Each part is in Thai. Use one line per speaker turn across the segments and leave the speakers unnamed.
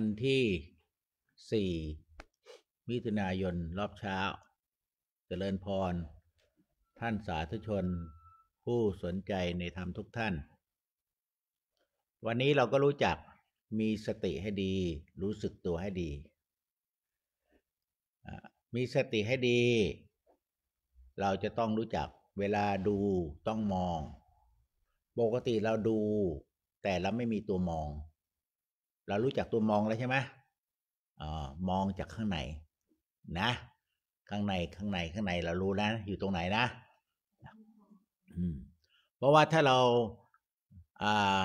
วันที่ 4 มิถุนายนรอบเช้าเจริญพรท่านสาธุชนผู้สนใจในธรรมทุกท่าน วันนี้เราก็รู้จักมีสติให้ดีรู้สึกตัวให้ดี มีสติให้ดี เราจะต้องรู้จักเวลาดูต้องมองปกติเราดูแต่เราไม่มีตัวมองเรารู้จักตัวมองแล้วใช่ไหมออมองจากข้างใน นะ ข้างในข้างในข้างใน เรารู้นะอยู่ตรงไหนนะเพราะว่าถ้าเราอา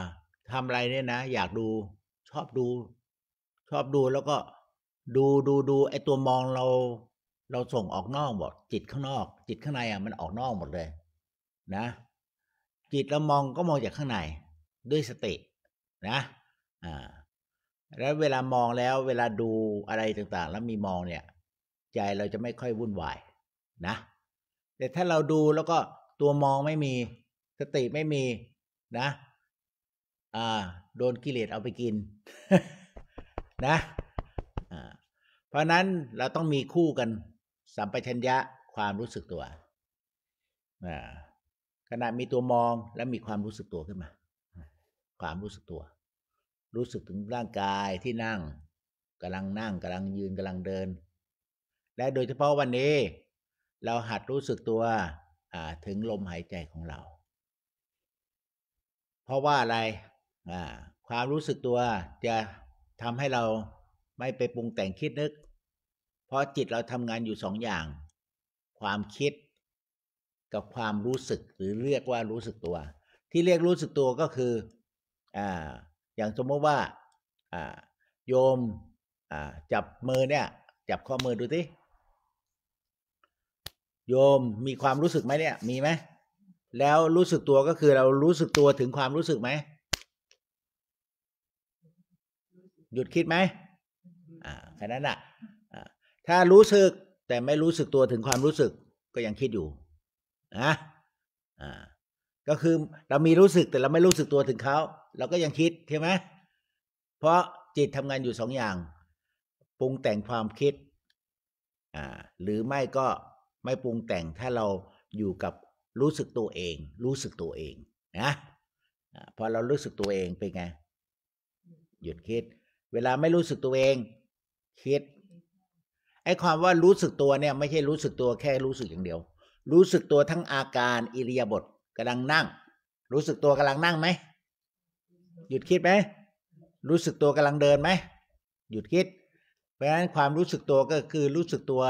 ทำอะไรเนี่ยนะอยากดูชอบดู ชอบดู แล้วก็ ดูดูดูไอตัวมองเรา เราส่งออกนอกหมดจิตข้างนอกจิตข้างในอ่ะมันออกนอกหมดเลยนะ จิตเรามองก็มองจากข้างในด้วยสตินะ อ่าแล้วเวลามองแล้วเวลาดูอะไรต่างๆ แล้วมีมองเนี่ย ใจเราจะไม่ค่อยวุ่นวายนะ แต่ถ้าเราดูแล้วก็ตัวมองไม่มีสติไม่มีนะ อ่า โดนกิเลสเอาไปกินนะ อ่า เพราะนั้นเราต้องมีคู่กัน สัมปชัญญะความรู้สึกตัวขณะมีตัวมองและมีความรู้สึกตัวขึ้นมา ความรู้สึกตัวรู้สึกถึงร่างกายที่นั่งกำลังนั่งกำลังยืนกำลังเดิน และโดยเฉพาะวันนี้ เราหัดรู้สึกตัวถึงลมหายใจของเรา เพราะว่าอะไรความรู้สึกตัวจะทำให้เราไม่ไปปรุงแต่งคิดนึก เพราะจิตเราทำงานอยู่สองอย่าง ความคิดกับความรู้สึกหรือเรียกว่ารู้สึกตัว ที่เรียกรู้สึกตัวก็คือออย่างสมมติว่าโยมจับมือเนี่ย จับข้อมือดูสิโยมมีความรู้สึกไหมเนี่ยมีไหม แล้วรู้สึกตัวก็คือเรารู้สึกตัวถึงความรู้สึกไหมหยุดคิดไหมอ่าแค่นั้นอ่ะถ้ารู้สึกแต่ไม่รู้สึกตัวถึงความรู้สึกก็ยังคิดอยู่นะอ่าก็คือ เรามีรู้สึกแต่เราไม่รู้สึกตัวถึงเขาเราก็ยังคิดใช่ไหมเพราะจิตทำงานอยู่สองอย่าง ปรุงแต่งความคิดอ่าหรือไม่ก็ไม่ปรุงแต่งถ้าเราอยู่กับรู้สึกตัวเอง รู้สึกตัวเองนะพอเรารู้สึกตัวเองเป็นไงหยุดคิด เวลาไม่รู้สึกตัวเอง คิด ไอ้ความว่ารู้สึกตัวเนี่ยไม่ใช่รู้สึกตัวแค่รู้สึกอย่างเดียว รู้สึกตัวทั้งอาการอิริยาบถกำลังนั่งรู้สึกตัวกำลังนั่งไหมหยุดคิดไหมรู้สึกตัวกำลังเดินไหมหยุดคิดเพราะฉะนั้นความรู้สึกตัวก็คือรู้สึกตัว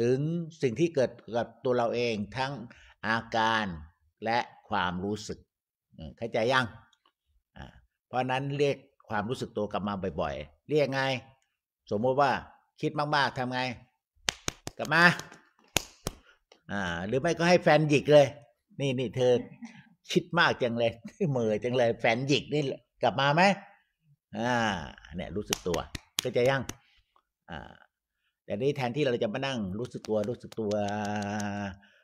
ถึงสิ่งที่เกิดกับตัวเราเองทั้งอาการและความรู้สึก เข้าใจยังเพราะนั้นเรียกความรู้สึกตัวกลับมาบ่อยๆเรียกไง สมมติว่าคิดมากๆทำไง กลับมาอ่า หรือไม่ก็ให้แฟนหยิกเลยนี่นี่เธอคิดมากจังเลยเมื่อจังเลย แฟนหยิกนี่ กลับมาไหมอ่าเนี่ย รู้สึกตัว ก็จะยังอ่าแต่นี้แทนที่เราจะมานั่งรู้สึกตัว รู้สึกตัว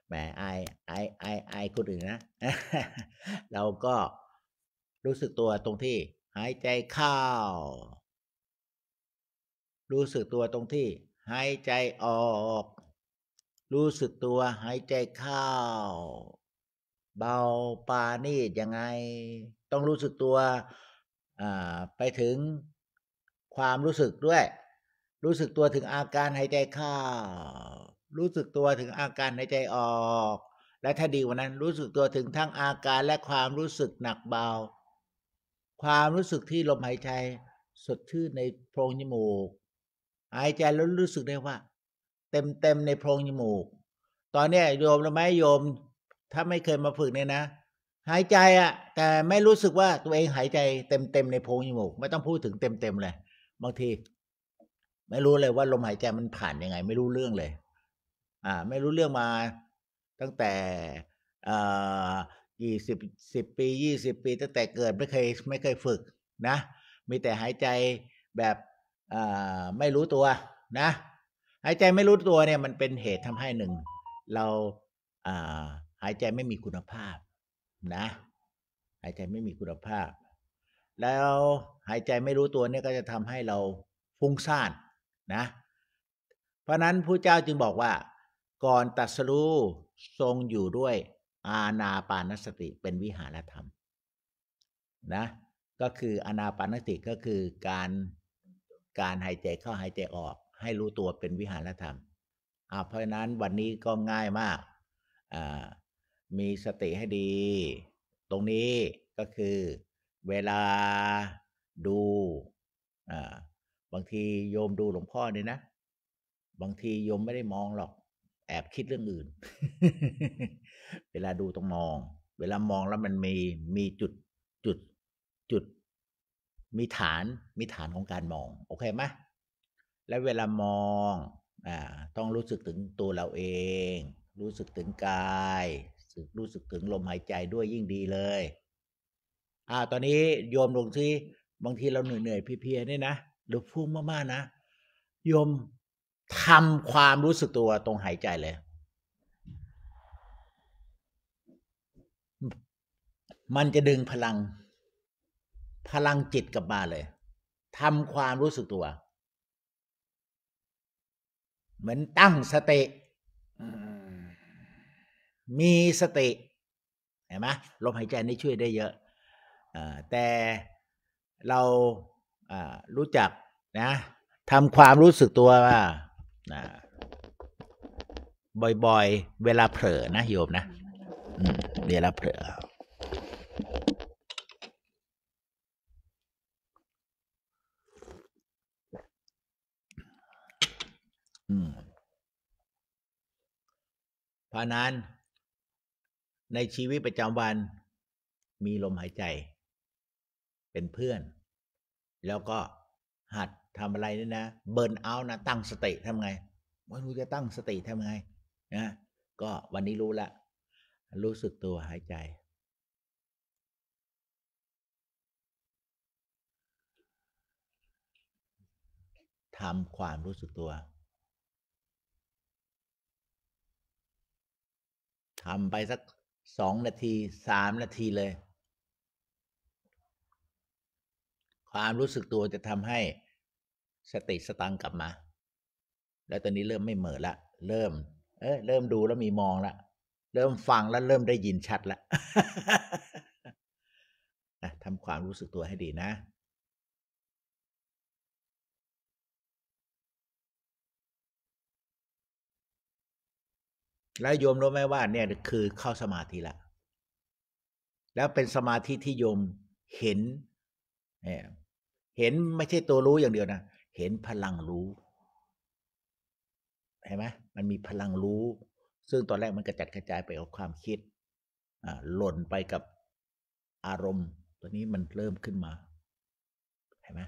แหมไอไอไอไอคนอื่นนะเราก็รู้สึกตัวตรงที่ หายใจเข้ารู้สึกตัวตรงที่ หายใจออก รู้สึกตัว หายใจเข้าเบาปานี่ยังไงต้องรู้สึกตัวไปถึงความรู้สึกด้วย รู้สึกตัวถึงอาการหายใจเข้า รู้สึกตัวถึงอาการหายใจออก และถ้าดีกว่านั้นรู้สึกตัวถึงทั้งอาการและความรู้สึกหนักเบา ความรู้สึกที่ลมหายใจสดชื่นในโพรงจมูกหายใจแล้วรู้สึกได้ว่า เต็มเต็มในโพรงจมูก ตอนนี้โยมรู้ไหมโยมถ้าไม่เคยมาฝึกเนี่ยนะหายใจอะ่ะแต่ไม่รู้สึกว่าตัวเองหายใจเต็มเต็มในโพรงจมูกไม่ต้องพูดถึงเต็มเต็มเลย บางที ไม่รู้เลยว่าลมหายใจมันผ่านยังไงไม่รู้เรื่องเลย อ่า ไม่รู้เรื่องมาตั้งแต่อ่ากี่สิบสิบปียี่สิบปีตั้งแต่เกิดไม่เคยไม่เคยฝึกนะมีแต่หายใจแบบอ่าไม่รู้ตัวนะ หายใจไม่รู้ตัวเนี่ย มันเป็นเหตุทำให้หนึ่งเราอ่าหายใจไม่มีคุณภาพนะ หายใจไม่มีคุณภาพ แล้วหายใจไม่รู้ตัวเนี่ยก็จะทำให้เราฟุ้งซ่านนะ เพราะนั้นผู้เจ้าจึงบอกว่าก่อนตัดสรู้ทรงอยู่ด้วยอาณาปานสติเป็นวิหารธรรมนะก็คืออานาปานสติก็คือการการหายใจเข้าหายใจออกให้รู้ตัวเป็นวิหารธรรมอ่าเพราะฉะนั้นวันนี้ก็ง่ายมากอ่ามีสติให้ดี ตรงนี้ก็คือ เวลาดู อ่า บางทีโยมดูหลวงพ่อเนี่ยนะ บางทีโยมไม่ได้มองหรอก แอบคิดเรื่องอื่น เวลาดูต้องมอง เวลามองแล้วมันมี มีจุด จุด จุด มีฐาน มีฐานของการมอง โอเคไหมและเวลามองอ่า ต้องรู้สึกถึงตัวเราเอง รู้สึกถึงกายรู้สึกถึงลมหายใจด้วยยิ่งดีเลย อ่า ตอนนี้โยมลงที่บางทีเราเหนื่อยๆเพียๆเนี่ยนะหรือฟุ้งมากๆนะ โยมทำความรู้สึกตัวตรงหายใจเลย มันจะดึงพลัง พลังจิตกลับมาเลยทำความรู้สึกตัว เหมือนตั้งสติมีสติ เห็นไหมลมหายใจนี่ช่วยได้เยอะแต่เรารู้จักนะทำความรู้สึกตัวว่าบ่อยๆเวลาเผลอนะโยมนะเวลาเผลอเพราะนั้นในชีวิตประจำวันมีลมหายใจ เป็นเพื่อน แล้วก็หัดทำอะไรนี่นะเบิร์นเอานะตั้งสติทำไงไม่รู้จะตั้งสติทำไงนะก็วันนี้รู้ละรู้สึกตัวหายใจทำความ รู้สึกตัวทำไปสักสองนาทีสามนาทีเลย ความรู้สึกตัวจะทำให้สติสตังกลับมา แล้วตอนนี้เริ่มไม่เหม่อละ เริ่ม เอ้ยเริ่มดูแล้วมีมองละเริ่มฟังแล้ว เริ่มได้ยินชัดละทำความรู้สึกตัวให้ดีนะแล้วโยมรู้ไหมว่า เนี่ยคือเข้าสมาธิละแล้วเป็นสมาธิที่โยมเห็นเห็นไม่ใช่ตัวรู้อย่างเดียวนะเห็นพลังรู้เห็นไหมมันมีพลังรู้ ซึ่งตอนแรกมันกระจัดกระจายไปกับความคิดหล่นไปกับอารมณ์ ตัวนี้มันเริ่มขึ้นมาเห็นไหม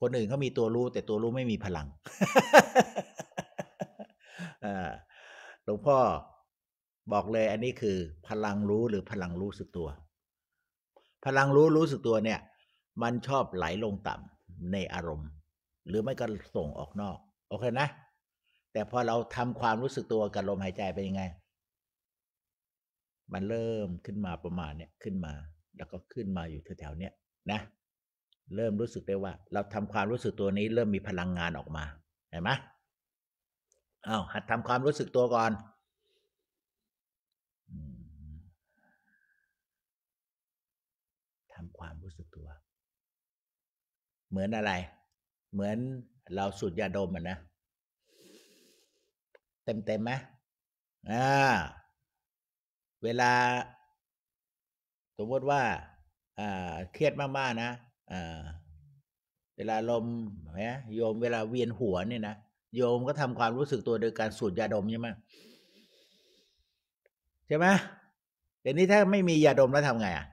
คนอื่นเขามีตัวรู้ แต่ตัวรู้ไม่มีพลังหลวงพ่อบอกเลยอันนี้คือพลังรู้หรือพลังรู้สึกตัว พลังรู้รู้สึกตัวเนี่ย มันชอบไหลลงต่ำในอารมณ์ หรือไม่ก็ส่งออกนอกโอเคนะ แต่พอเราทำความรู้สึกตัวกับลมหายใจเป็นยังไง มันเริ่มขึ้นมาประมาณเนี่ยขึ้นมา แล้วก็ขึ้นมาอยู่แถวๆเนี้ยนะ เริ่มรู้สึกได้ว่าเราทำความรู้สึกตัวนี้ เริ่มมีพลังงานออกมาเห็นไหมอา้าวหัดทำความรู้สึกตัวก่อนทำความรู้สึกตัว เหมือนอะไร เหมือนเราสูดยาดมอ่ะนะ เต็มเต็มไหมอ่าเวลา สมมติว่า อ่า เครียดมากๆนะอ่าเวลาลมนะโยมเวลาเวียนหัวเนี่ยนะโยมก็ทำความรู้สึกตัวโดยการสูดยาดมใช่ไหมใช่ไหมแต่นี้ถ้าไม่มียาดมแล้วทำไงอ่ะ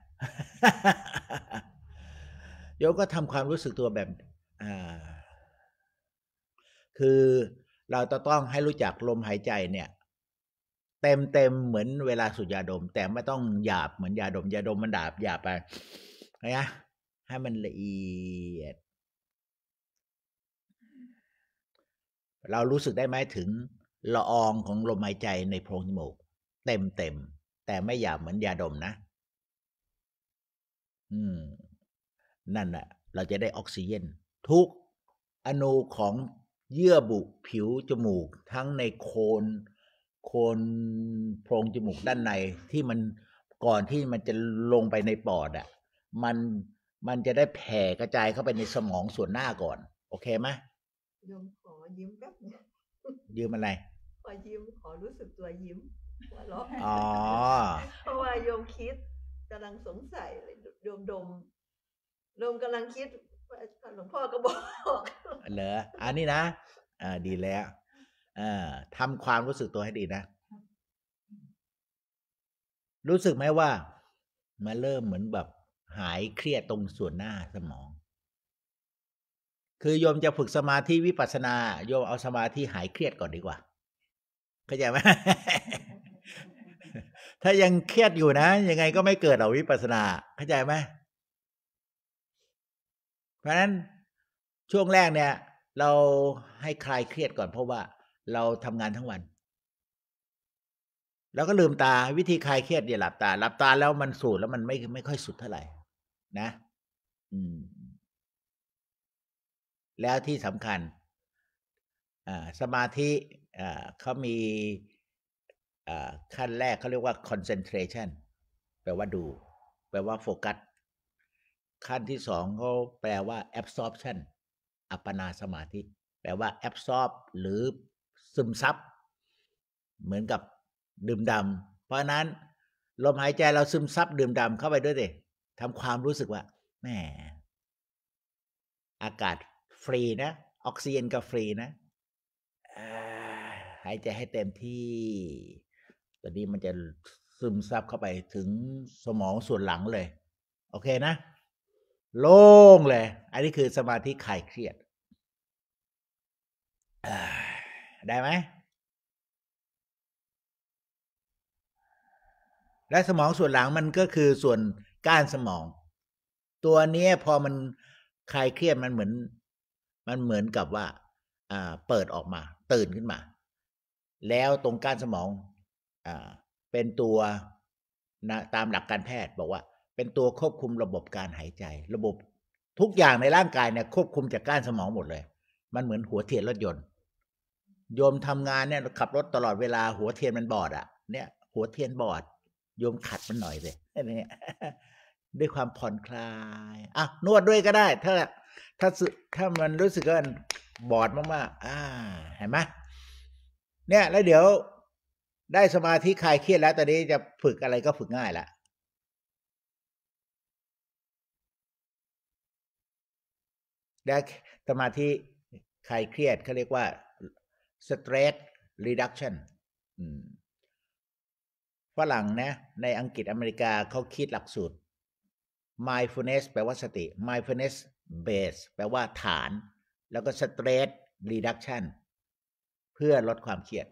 โยมก็ทำความรู้สึกตัวแบบ อ่า คือเราจะต้องให้รู้จักลมหายใจเนี่ย เต็มเต็มเหมือนเวลาสูดยาดม แต่ไม่ต้องหยาบเหมือนยาดมยาดมมันดาบหยาบไปนะให้มันละเอียดเรารู้สึกได้ไหมถึง ละอองของลมหายใจในโพรงจมูก เต็มเต็ม แต่ไม่หยาบเหมือนยาดมนะ อืม นั่นแหะเราจะได้ออกซิเจนทุกอนูของเยื่อบุผิวจมูก ทั้งในโคนโคนโพรงจมูกด้านในที่มันก่อนที่มันจะลงไปในปอดอะ่ะ มันมันจะได้แผ่กระจายเข้าไปในสมองส่วนหน้าก่อน โอเคไหมยมยิ้มแป๊บนึงยืมอะไรขอยิ้ม ขอรู้สึกตัวยิ้มว่าร้ออ๋อ เพราะว่าโยมคิด กำลังสงสัยโยมดมโยมกำลังคิดหลวงพ่อก็บอกเหรออันนี้นะอ่าดีแล้วเอ่อทำความรู้สึกตัวให้ดีนะ รู้สึกไหมว่า มาเริ่มเหมือนแบบหายเครียดตรงส่วนหน้าสมองคือโยมจะฝึกสมาธิวิปัสนา โยมเอาสมาธิหายเครียดก่อนดีกว่าเข้าใจไหมถ้ายังเครียดอยู่นะยังไงก็ไม่เกิดหรอาวิปัสนาเข้าใจไหมเพราะฉะนั้นช่วงแรกเนี่ย เราให้คลายเครียดก่อนเพราะว่าเราทำงานทั้งวัน แล้วก็ลืมตาวิธีคลายเครียดอย่าหลับตาหลับตาแล้วมันสูดแล้วมันไม่ไม่ค่อยสุดเท่าไหร่นะ อืมแล้วที่สำคัญสมาธิเขามีขั้นแรกเขาเรียกว่า concentration แปลว่าดู แปลว่าโฟกัสขั้นที่สองเขาแปลว่า absorption อัปปนาสมาธิ แปลว่า absorb หรือซึมซับ เหมือนกับดื่มดำเพราะนั้น ลมหายใจเราซึมซับดื่มดำเข้าไปด้วยเด็ทำความรู้สึกว่าแหมอากาศฟรีนะออกซิเจนก็ฟรีนะหายใจให้เต็มที่ตอนนี้มันจะซึมซับเข้าไปถึงสมองส่วนหลังเลย โอเคนะ โล่งเลย อันนี้คือสมาธิคลายเครียดได้ไหม และสมองส่วนหลังมันก็คือส่วนก้านสมอง ตัวนี้พอมันคลายเครียดมันเหมือนมันเหมือนกับว่า อ่าเปิดออกมา ตื่นขึ้นมา แล้วตรงก้านสมองอ่าเป็นตัวนะตามหลักการแพทย์บอกว่า เป็นตัวควบคุมระบบการหายใจ ระบบทุกอย่างในร่างกายเนี่ยควบคุมจากก้านสมองหมดเลย มันเหมือนหัวเทียนรถยนต์โยมทำงานเนี่ยขับรถตลอดเวลาหัวเทียนมันบอดอะ่ะ เนี่ย หัวเทียนบอดโยมขัดมันหน่อยเลยเนี่ยด้วยความผ่อนคลายอ่ะนวดด้วยก็ได้ถ้าถ้าถ้ามันรู้สึกว่าบอดมากๆอ่าเห็นไหมเนี่ยแล้วเดี๋ยวได้สมาธิคลายเครียดแล้ว ตอนนี้จะฝึกอะไรก็ฝึกง่ายละได้สมาธิคลายเครียดเขาเรียกว่า stress reduction ฝรั่งนะในอังกฤษอเมริกาเขาคิดหลักสูตร mindfulness แปลว่าสติ mindfulness base แปลว่าฐาน แล้วก็ stress reduction เพื่อลดความเครียด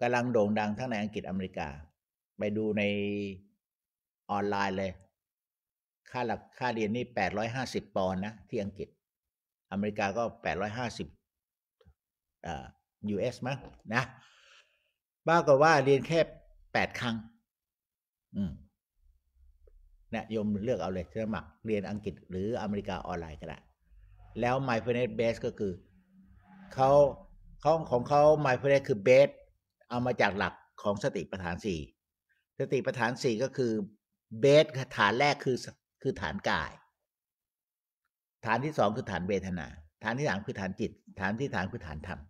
กำลังโด่งดังทั้งในอังกฤษอเมริกา ไปดูในออนไลน์เลย ค่าหลักค่าเรียนนี่แปดร้อยห้าสิบปอนด์นะที่อังกฤษ อเมริกาก็แปดร้อยห้าสิบอ่า US มั้งนะบ้าก็ว่าเรียนแค่แปดครั้ง อืมนะโยมเลือกเอาเลยสมัครเรียนอังกฤษหรืออเมริกาออนไลน์ก็ได้แล้ว m i n d f u n e s base ก็คือเขาเขาของเขา m i n d f u n e คือ base เอามาจากหลักของสติปัฏฐานสี่สติปัฏฐานสี่ก็คือ base ฐานแรกคือคือฐานกายฐานที่สองคือฐานเวทนา ฐานที่สามคือฐานจิต ฐานที่ฐานคือฐานธรรม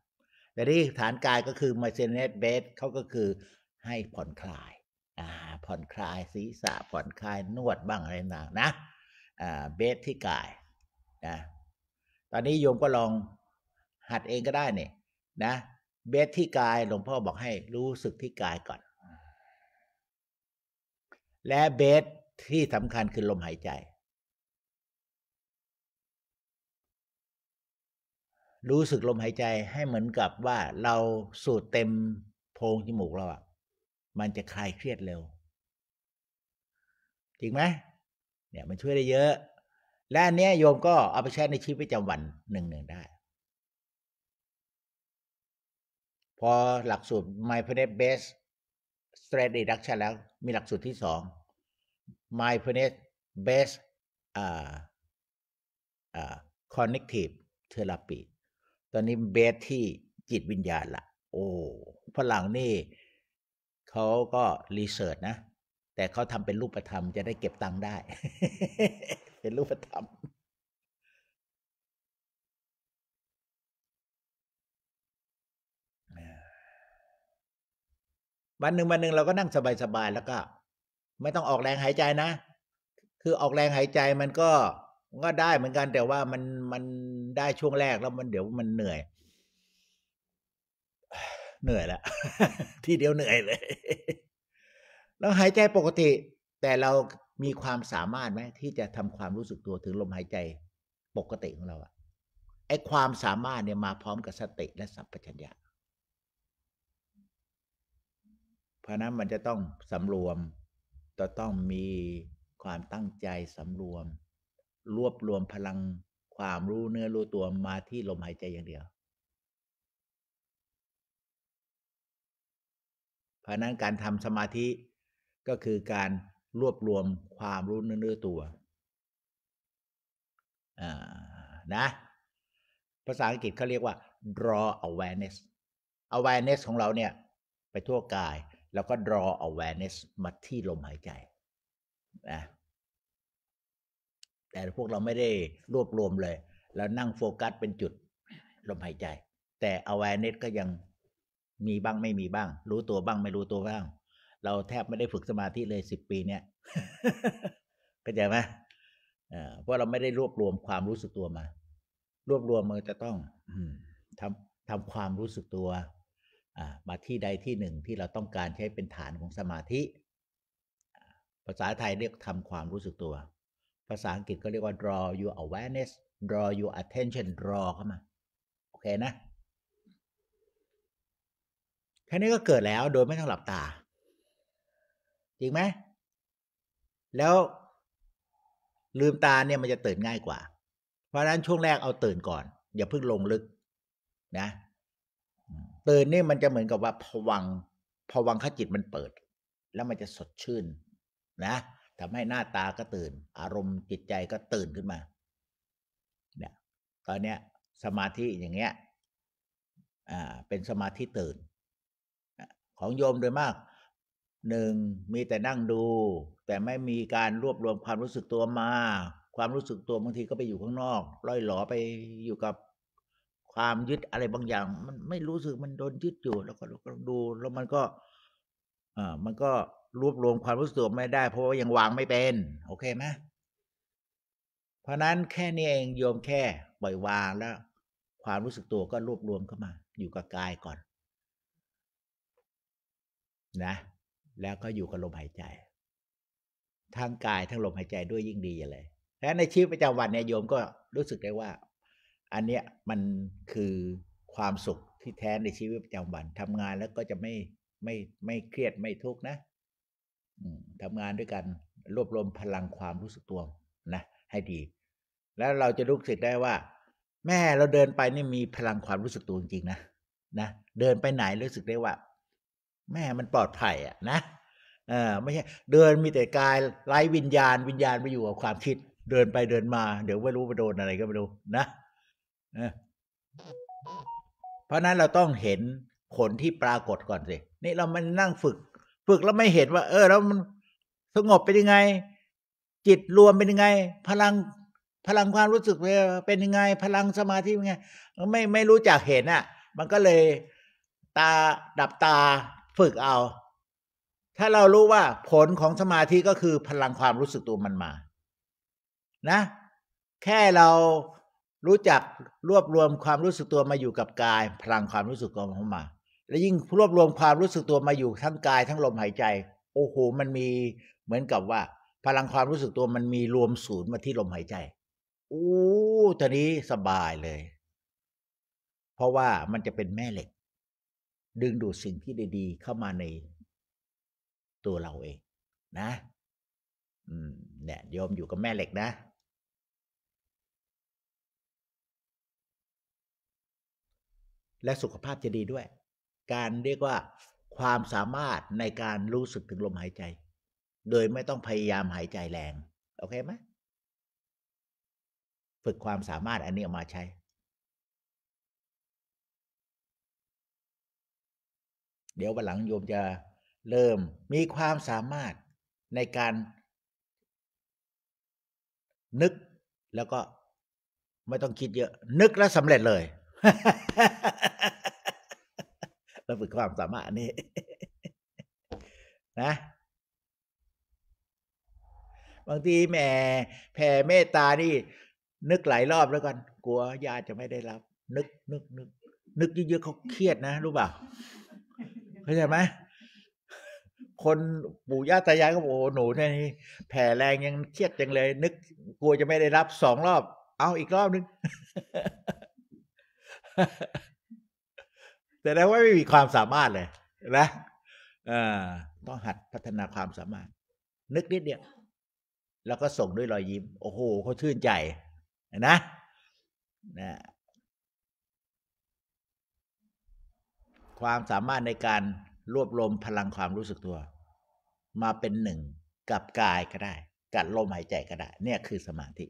แต่ที่ฐานกายก็คือ m i n d f u n e s base เขาก็คือให้ผ่อนคลายอาผ่อนคลายศีรษะผ่อนคลายนวดบ้างอะไรต่างนะเบสที่กายนะตอนนี้โยมก็ลองหัดเองก็ได้เนี่ยนะเบสที่กายหลวงพ่อบอกให้ รู้สึกที่กายก่อน และเบสที่สำคัญคือ ลมหายใจ รู้สึก ลมหายใจให้เหมือนกับว่าเราสูดเต็มโพรงจมูกเราอะมันจะคลายเครียดเร็ว จริงไหมเนี่ยมันช่วยได้เยอะ และอันเนี้ยโยมก็เอาไปใช้ในชีวิตประจำวันหนึ่งหนึ่งได้ พอหลักสูตร mindfulness based stress reduction แล้ว มีหลักสูตรที่สอง mindfulness based uh, uh, connective therapy ตอนนี้เบสที่จิตวิญญาณละโอ้ฝรั่งนี่เขาก็รีเสิร์ชนะ แต่เขาทำเป็นรูปธรรมจะได้เก็บตังค์ได้ เป็นรูปธรรมวันหนึ่งวันหนึ่งเราก็นั่งสบายๆแล้วก็ ไม่ต้องออกแรงหายใจนะ คือออกแรงหายใจมันก็ก็ได้เหมือนกันแต่ว่ามันมันได้ช่วงแรก แล้วมันเดี๋ยวมันเหนื่อยเหนื่อยแล้วทีเดียวเหนื่อยเลย เราหายใจปกติ แต่เรามีความสามารถไหมที่จะทำความรู้สึกตัวถึงลมหายใจปกติของเราอะไอความสามารถเนี่ยมาพร้อมกับสติและสัมปชัญญะเพราะนั้นมันจะต้องสำรวมจะต้องมีความตั้งใจสำรวม รวบรวมพลังความรู้เนื้อรู้ตัวมาที่ลมหายใจอย่างเดียวเพราะนั้นการทำสมาธิก็คือการรวบรวมความรู้เนื้อตัวนะภาษาอังกฤษเขาเรียกว่า draw awareness awareness ของเราเนี่ยไปทั่วกาย แล้วก็ draw awareness มาที่ลมหายใจนะแต่พวกเราไม่ได้รวบรวมเลย แล้วนั่งโฟกัสเป็นจุดลมหายใจ แต่ awareness ก็ยังมีบ้างไม่มีบ้าง รู้ตัวบ้างไม่รู้ตัวบ้าง เราแทบไม่ได้ฝึกสมาธิเลยสิบปีเนี้ยเข้าใจไหมเพราะเราไม่ได้รวบรวมความรู้สึกตัวมา รวบรวมมันจะต้องทำทำความรู้สึกตัวมาที่ใดที่หนึ่งที่เราต้องการใช้เป็นฐานของสมาธิ ภาษาไทยเรียกทำความรู้สึกตัว ภาษาอังกฤษก็เรียกว่า draw your awareness draw your attention draw เข้ามาโอเคนะแค่นี้ก็เกิดแล้วโดยไม่ต้องหลับตา จริงไหม แล้วลืมตาเนี่ยมันจะตื่นง่ายกว่า เพราะฉะนั้นช่วงแรกเอาตื่นก่อน อย่าเพิ่งลงลึกนะ ตื่นนี่มันจะเหมือนกับว่าพวังพวังขจิตมันเปิด แล้วมันจะสดชื่นนะทำให้หน้าตาก็ตื่น อารมณ์จิตใจก็ตื่นขึ้นมาเนี่ยตอนเนี้ยสมาธิอย่างเงี้ย อ่าเป็นสมาธิตื่นของโยมโดยมากหนึ่งมีแต่นั่งดู แต่ไม่มีการรวบรวมความรู้สึกตัวมา ความรู้สึกตัวบางทีก็ไปอยู่ข้างนอกล่อยหลอไปอยู่กับความยึดอะไรบางอย่าง มันไม่รู้สึกมันโดนยึดอยู่แล้วก็ดูแล้วมันก็อ่ามันก็รวบรวมความรู้สึกตัวไม่ได้เพราะว่ายังวางไม่เป็นโอเคไหมเพราะนั้นแค่นี้เองโยมแค่ปล่อยวางแล้ว ความรู้สึกตัวก็รวบรวมเข้ามา อยู่กับกายก่อนนะแล้วก็อยู่กับลมหายใจทั้งกายทั้งลมหายใจด้วยยิ่งดีอย่าเลยและในชีวิตประจำวันเนี่ยโยม ก็รู้สึกได้ว่า อันเนี้ย มันคือความสุขที่แท้ในชีวิตประจำวันทำงานแล้วก็จะไม่ไม่ไม่เครียดไม่ทุกข์นะทำงานด้วยกันรวบรวมพลังความรู้สึกตัวนะให้ดี แล้วเราจะรู้สึกได้ว่า แม่เราเดินไปนี่มีพลังความรู้สึกตัวจริงนะนะเดินไปไหนรู้สึกได้ว่าแม่มันปลอดภัยอ่ะนะเออไม่ใช่ เดินมีแต่กายไร้วิญญาณ วิญญาณไปอยู่กับความคิด เดินไปเดินมา เดี๋ยวไม่รู้ไปโดนอะไรก็ไม่รู้นะเพราะนั้นเราต้องเห็นผลที่ปรากฏก่อนสินี่เรามันนั่งฝึก ฝึกแล้วไม่เห็นว่า เออแล้วมันสงบเป็นยังไง จิตรวมเป็นยังไง พลัง พลังความรู้สึกเป็นยังไง พลังสมาธิเป็นยังไงไม่ไม่รู้จักเห็นอ่ะ มันก็เลย ตาดับตาฝึกเอา ถ้าเรารู้ว่า ผลของสมาธิก็คือ พลังความรู้สึกตัวมันมา นะ แค่เรารู้จักรวบรวมความรู้สึกตัวมาอยู่กับกาย พลังความรู้สึกตัวเข้ามา และยิ่งรวบรวมความรู้สึกตัวมาอยู่ทั้งกาย ทั้งลมหายใจ โอ้โห มันมีเหมือนกับว่า พลังความรู้สึกตัวมันมีรวมศูนย์มาที่ลมหายใจโอ้ตอนนี้สบายเลย เพราะว่ามันจะเป็นแม่เหล็กดึงดูดสิ่งที่ดีๆ เข้ามาในตัวเราเองนะอืมเนี่ยโยมอยู่กับแม่เหล็กนะ และสุขภาพจะดีด้วย การเรียกว่าความสามารถในการรู้สึกถึงลมหายใจ โดยไม่ต้องพยายามหายใจแรง โอเคไหมฝึกความสามารถอันนี้ออกมาใช้เดี๋ยววันหลังโยมจะเริ่มมีความสามารถในการ นึกแล้วก็ไม่ต้องคิดเยอะ นึกแล้วสำเร็จเลยเราฝึกความสามารถนี่นะ บางทีแม่แผ่เมตตานี่นึกหลายรอบแล้วกัน กลัวญาติจะไม่ได้รับ นึกนึกนึกนึกเยอะๆเขาเครียดนะรู้เปล่าเข้าใจไหม คนปู่ย่าตายายก็บอกโอ้หนูเ่นียแผ่แรงยังเครียดยังเลย นึกกลัวจะไม่ได้รับสองรอบ เอาอีกรอบนึงแต่แล้วว่าไม่มีความสามารถเลยนะต้องหัดพัฒนาความสามารถ นึกนิดเดียวแล้วก็ส่งด้วยรอยยิ้มโอ้โห เขาชื่นใจนะนะความสามารถในการรวบรวมพลังความรู้สึกตัว มาเป็นหนึ่งกับกายก็ได้กับลมหายใจก็ได้เนี่ยคือสมาธิ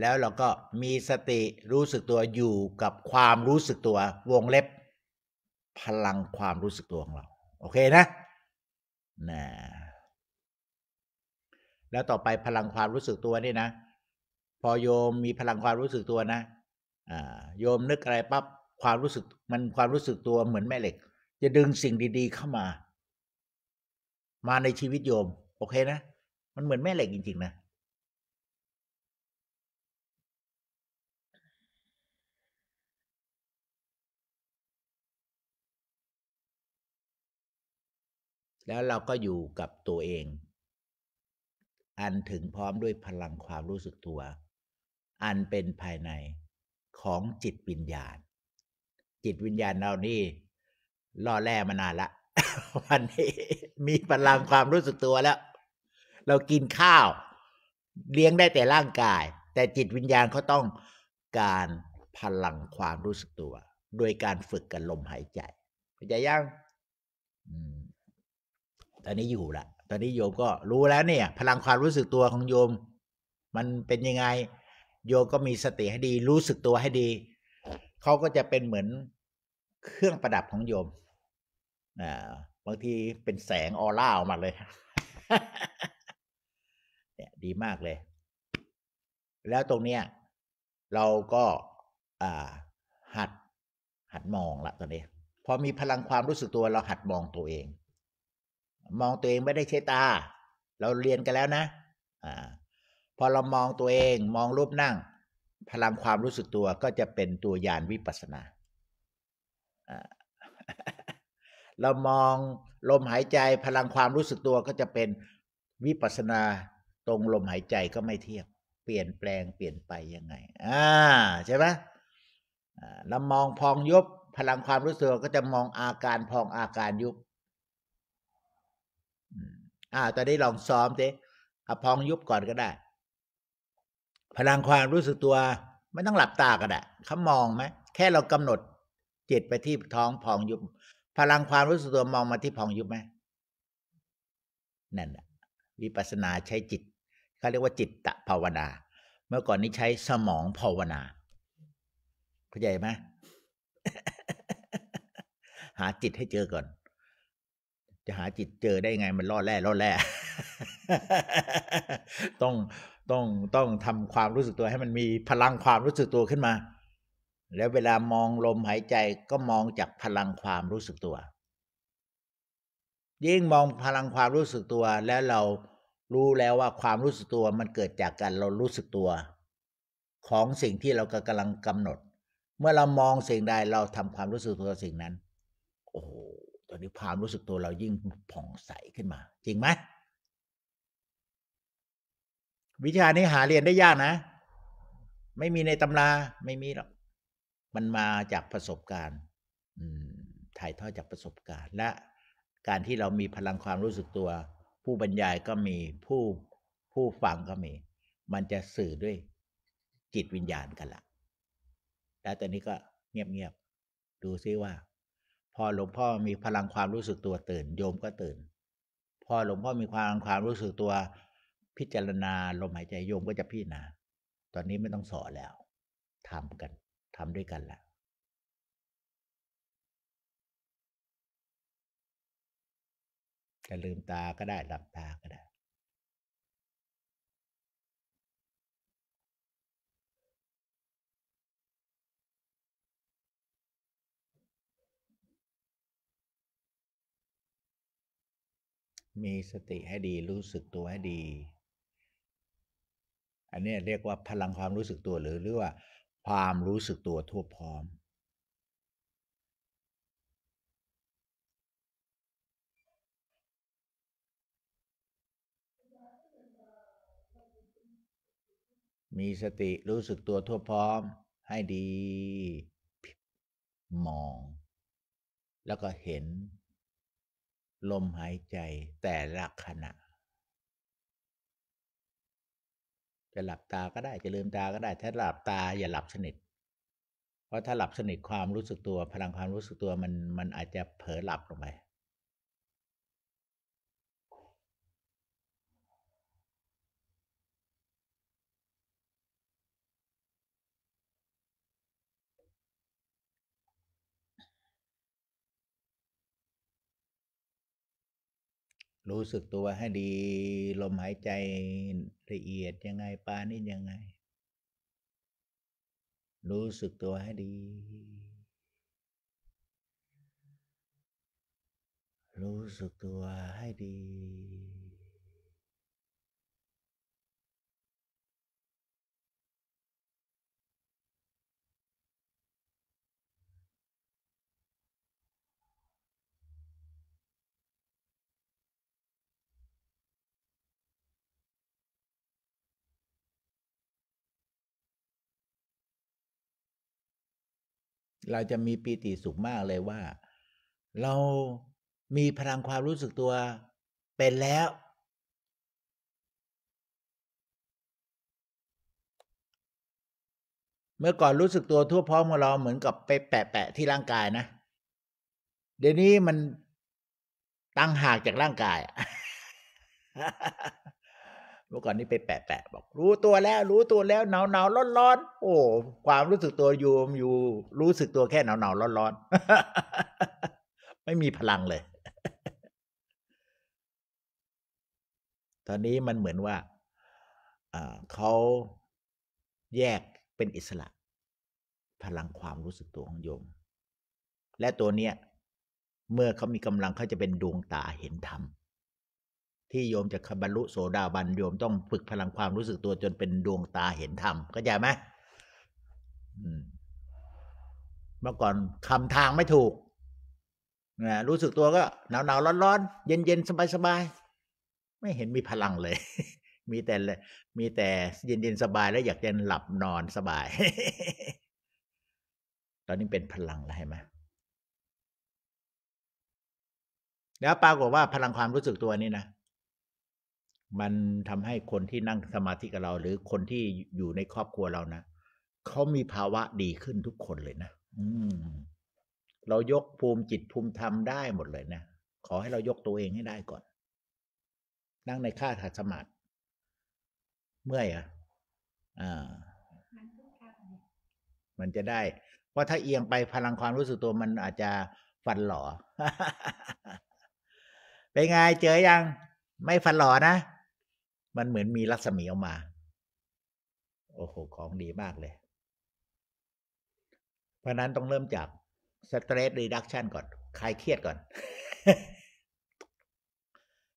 แล้วเราก็มีสติรู้สึกตัวอยู่กับความรู้สึกตัววงเล็บพลังความรู้สึกตัวของเรา โอเคนะนะแล้วต่อไปพลังความรู้สึกตัวนี่นะ พอโยมมีพลังความรู้สึกตัวนะโยมนึกอะไรปั๊บความรู้สึกมันความรู้สึกตัวเหมือนแม่เหล็ก จะดึงสิ่งดี ๆ เข้ามา มาในชีวิตโยม โอเคนะมันเหมือนแม่เหล็กจริงๆนะ แล้วเราก็อยู่กับตัวเองอันถึงพร้อมด้วยพลังความรู้สึกตัว อันเป็นภายในของจิตวิญญาณ จิตวิญญาณเรานี่ล่อแร่มานานละวันนี้มีพลังความรู้สึกตัวแล้วเรากินข้าว เลี้ยงได้แต่ร่างกาย แต่จิตวิญญาณเขาต้องการพลังความรู้สึกตัว โดยการฝึกกันลมหายใจเข้าใจยังตอนนี้อยู่ละตอนนี้โยมก็รู้แล้วเนี่ย พลังความรู้สึกตัวของโยม มันเป็นยังไง โยมก็มีสติให้ดีรู้สึกตัวให้ดี เขาก็จะเป็นเหมือนเครื่องประดับของโยมอบางทีเป็นแสงออร่าออกมาเลยเนี่ยดีมากเลย แล้วตรงเนี้ย เราก็ อ่า หัดหัดมองละตอนนี้พอมีพลังความรู้สึกตัวเราหัดมองตัวเองมองตัวเองไม่ได้ใช้ตา เราเรียนกันแล้วนะ อ่า พอเรามองตัวเองมองรูปนั่ง พลังความรู้สึกตัวก็จะเป็นตัวยานวิปัสนาเรามองลมหายใจ พลังความรู้สึกตัวก็จะเป็นวิปัสนา ตรงลมหายใจก็ไม่เทียบ เปลี่ยนแปลงเปลี่ยนไปยังไง อ่าใช่ไหมเรามองพองยุบพลังความรู้สึกก็จะมองอาการพองอาการยุบอ่า ตอนนี้ลองซ้อมสิอพองยุบก่อนก็ได้ พลังความรู้สึกตัว ไม่ต้องหลับตาก็ได้เขามองไหมแค่เรากำหนดจิตไปที่ท้องพองยุบ พลังความรู้สึกตัวมองมาที่พองยุบไหมนั่นะวิปัสนาใช้จิต เขาเรียกว่าจิตตะภาวนา เมื่อก่อนนี้ใช้สมองภาวนา เข้าใจไหมหาจิตให้เจอก่อนจะหาจิตเจอได้ไงมันล่อแร่ล่อแร่ต้องต้องต้องทำความรู้สึกตัวให้มันมีพลังความรู้สึกตัวขึ้นมา แล้วเวลามองลมหายใจก็มองจากพลังความรู้สึกตัว ยิ่งมองพลังความรู้สึกตัว แล้วเรารู้แล้วว่าความรู้สึกตัวมันเกิดจากการเรารู้สึกตัว ของสิ่งที่เรากำลังกำหนด เมื่อเรามองสิ่งใดเราทำความรู้สึกตัวสิ่งนั้น โอ้โหันนี้ความรู้สึกตัวเรายิ่งผ่องใสขึ้นมา จริงไหมวิชานี้หาเรียนได้ยากนะไม่มีในตำราไม่มีหรอกมันมาจากประสบการณ์ถ่ายทอดจากประสบการณ์และการที่เรามีพลังความรู้สึกตัว ผู้บรรยายก็มีผู้ผู้ฟังก็มีมันจะสื่อด้วย จิตวิญญาณกันละแล้วตอนนี้ก็เงียบๆ ดูซิว่าพอหลวงพ่อมีพลังความรู้สึกตัวตื่น โยมก็ตื่น พอหลวงพ่อมีความความรู้สึกตัวพิจารณา ลมหายใจโยมก็จะพิจารณาตอนนี้ไม่ต้องสอนแล้วทำกันทำด้วยกันแล้วจะลืมตาก็ได้หลับตาก็ได้มีสติให้ดีรู้สึกตัวให้ดี อันนี้เรียกว่าพลังความรู้สึกตัวหรือเรียกว่าความรู้สึกตัวทั่วพร้อม มีสติรู้สึกตัวทั่วพร้อม ให้ดีมอง แล้วก็เห็นลมหายใจแต่ละขณะ จะหลับตาก็ได้ จะลืมตาก็ได้ถ้าหลับตาอย่าหลับสนิทเพราะถ้าหลับสนิทความรู้สึกตัวพลังความรู้สึกตัวมันมันอาจจะเผลอหลับลงไปรู้สึกตัวให้ดี ลมหายใจละเอียดยังไงปานี่ยังไง รู้สึกตัวให้ดี รู้สึกตัวให้ดีเราจะมีปีติสุขมากเลยว่า เรามีพลังความรู้สึกตัวเป็นแล้ว เมื่อก่อนรู้สึกตัวทั่วพร้อมของเราเหมือนกับไปแปะแปะที่ร่างกายนะ เดี๋ยวนี้มันตั้งหากจากร่างกายเมื่อก่อนนี้ไปแปะแปะบอก รู้ตัวแล้ว รู้ตัวแล้วหนาวหนาวร้อนร้อนโอ้ความรู้สึกตัวอยู่อยู่รู้สึกตัวแค่หนาวหนาวร้อนร้อนไม่มีพลังเลย ตอนนี้มันเหมือนว่า เขาแยกเป็นอิสระ พลังความรู้สึกตัวของโยมและตัวเนี้ยเมื่อเขามีกำลังเขาจะเป็นดวงตาเห็นธรรมที่โยมจะบรรลุโสดาบันโยมต้องฝึกพลังความรู้สึกตัวจนเป็นดวงตาเห็น ธรรมเข้าใจไหมเมื่อก่อนคำทางไม่ถูกนะรู้สึกตัวก็ หนาวหนาวร้อนร้อนเย็นเย็นสบายสบาย ไม่เห็นมีพลังเลย มีแต่มีแต่เย็นเย็นสบายแล้ว อยากจะหลับนอนสบาย ตอนนี้เป็นพลังแล้วไหมแล้วปรากฏว่าพลังความรู้สึกตัวนี้นะมันทำให้คนที่นั่งสมาธิกับเราหรือคนที่อยู่ในครอบครัวเรานะเขามีภาวะดีขึ้นทุกคนเลยนะอืมเรายกภูมิจิตภูมิธรรมได้หมดเลยนะขอให้เรายกตัวเองให้ได้ก่อน นั่งในค่าถัดสมาธิเมื่อยอ่ะ อ่า มันจะได้ว่าถ้าเอียงไปพลังความรู้สึกตัวมันอาจจะฟันหลอเป็นไงเจอยัง ไม่ฟันหล่อนะมันเหมือนมีรัศมีออกมา โอ้โหของดีมากเลย เพราะนั้นต้องเริ่มจากสเตรสรีดักชันก่อนคลายเครียดก่อน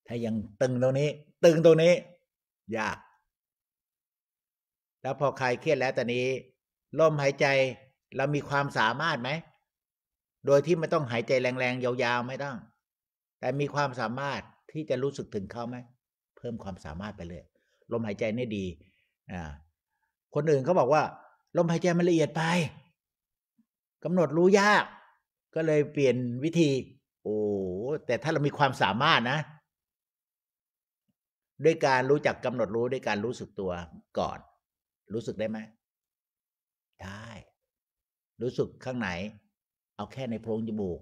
ถ้ายังตึงตรงนี้ ตึงตรงนี้ยากแล้วพอคลายเครียดแล้วตอนนี้ลมหายใจเรามีความสามารถไหม โดยที่ไม่ต้องหายใจแรงๆยาวๆไม่ต้อง แต่มีความสามารถที่จะรู้สึกถึงเขาไหมเพิ่มความสามารถไปเลย ลมหายใจนี่ดีอ่าคนอื่นเขาบอกว่า ลมหายใจมันละเอียดไป กำหนดรู้ยาก ก็เลยเปลี่ยนวิธี โอ้ แต่ถ้าเรามีความสามารถนะ ด้วยการรู้จักกำหนดรู้ด้วยการรู้สึกตัวก่อน รู้สึกได้ไหม ได้ รู้สึกข้างไหน เอาแค่ในโพรงจมูก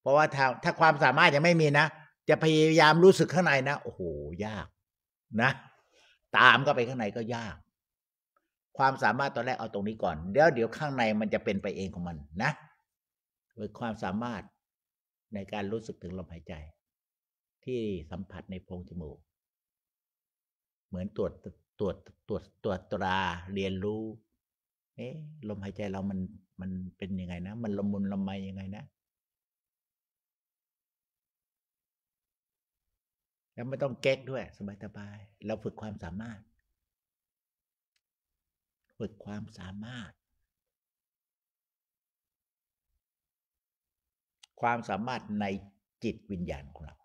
เพราะว่าถ้าถ้าความสามารถยังไม่มีนะจะพยายามรู้สึกข้างในนะโอ้โห ยาก นะ ตามก็ไปข้างในก็ยาก ความสามารถตอนแรกเอาตรงนี้ก่อนเดี๋ยวเดี๋ยวข้างในมันจะเป็นไปเองของมัน นะโดยความสามารถในการรู้สึกถึงลมหายใจ ที่สัมผัสในโพรงจมูกเหมือนตรวจตรวจ ตรวจตรวจตราเรียนรู้ เอ๊ะลมหายใจเรามันมันเป็นยังไงนะมันละมุนละไมยังไงนะแล้วไม่ต้องเก๊กด้วย สบายสบายเราฝึกความสามารถ ฝึกความสามารถ ความสามารถในจิตวิญญาณของเรา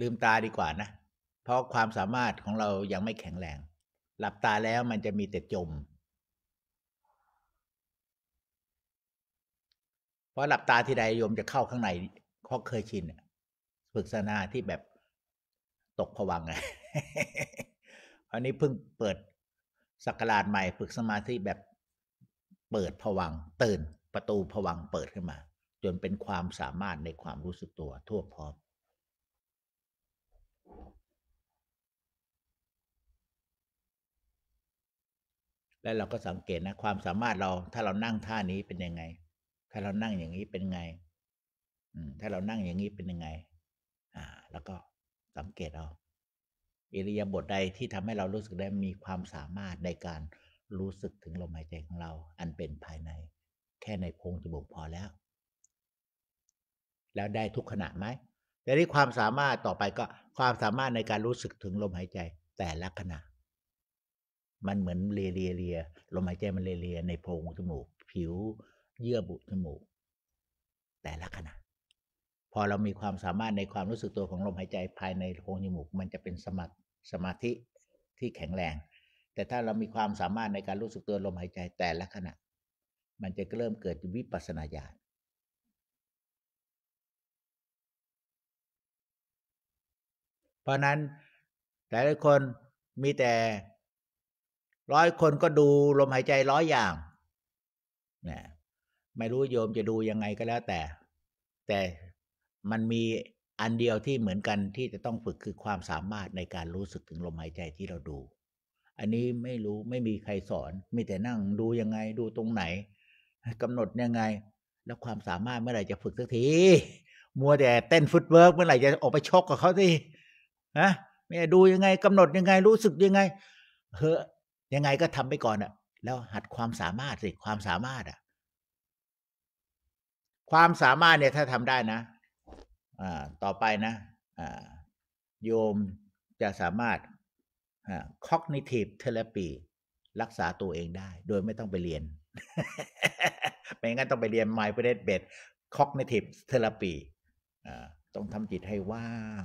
ลืมตาดีกว่านะ เพราะความสามารถของเรายังไม่แข็งแรงหลับตาแล้วมันจะมีแต่ จม เพราะหลับตาที่ใดโยมจะเข้าข้างในเขาเคยชินฝึกสนาที่แบบตกผวังไงอันนี้เพิ่งเปิดสักการาชใหม่ฝึกสมาธิแบบเปิดผวังตื่นประตูผวังเปิดขึ้นมา จนเป็นความสามารถในความรู้สึกตัวทั่วพร้อมและเราก็สังเกตนะ ความสามารถเราถ้าเรานั่งท่านี้เป็นยังไง ถ้าเรานั่งอย่างนี้เป็นไงถ้าเรานั่งอย่างนี้เป็นยังไง อ่า แล้วก็สังเกตเอาอิริยาบถใดที่ทำให้เรารู้สึกได้มีความสามารถในการรู้สึกถึงลมหายใจของเรา อันเป็นภายใน แค่ในโพรงจมูกพอแล้ว แล้วได้ทุกขณะไหมแต่ที่ความสามารถต่อไปก็ความสามารถในการรู้สึกถึงลมหายใจ แต่ละขณะมันเหมือนเลียเลียเลียลมหายใจมันเลียเรียในโพรงจมูกผิว เยื่อบุจมูก แต่ละขณะ พอเรามีความสามารถในความรู้สึกตัวของลมหายใจภายในโพรงจมูก มันจะเป็นสมาสมาธิที่แข็งแรง แต่ถ้าเรามีความสามารถในการรู้สึกตัวลมหายใจแต่ละขณะ มันจะเริ่มเกิดวิปัสสนาญาณเพราะนั้นหลายคนมีแต่ร้อยคนก็ดูลมหายใจร้อยอย่างนะไม่รู้โยมจะดูยังไงก็แล้ว แต่ แต่มันมีอันเดียวที่เหมือนกันที่จะต้องฝึกคือความสามารถในการรู้สึกถึงลมหายใจที่เราดู อันนี้ไม่รู้ไม่มีใครสอนมีแต่นั่งดูยังไงดูตรงไหนกำหนดยังไง แล้วความสามารถเมื่อไหร่จะฝึกสักทีมัวแต่เต้นฟุตเวิร์กเมื่อไหร่จะออกไปชกกับเขาทีนะไม่ดูยังไงกำหนดยังไงรู้สึกยังไงเฮ้ยังไงก็ทำไปก่อนอะแล้วหัดความสามารถสิความสามารถอะความสามารถเนี่ยถ้าทำได้นะ อ่า ต่อไปนะ อ่า โยมจะสามารถ cognitive therapy รักษาตัวเองได้ โดยไม่ต้องไปเรียน ไม่งั้นต้องไปเรียน m i n d f u l n e s ดค a s e d cognitive therapy ต้องทำจิตให้ว่าง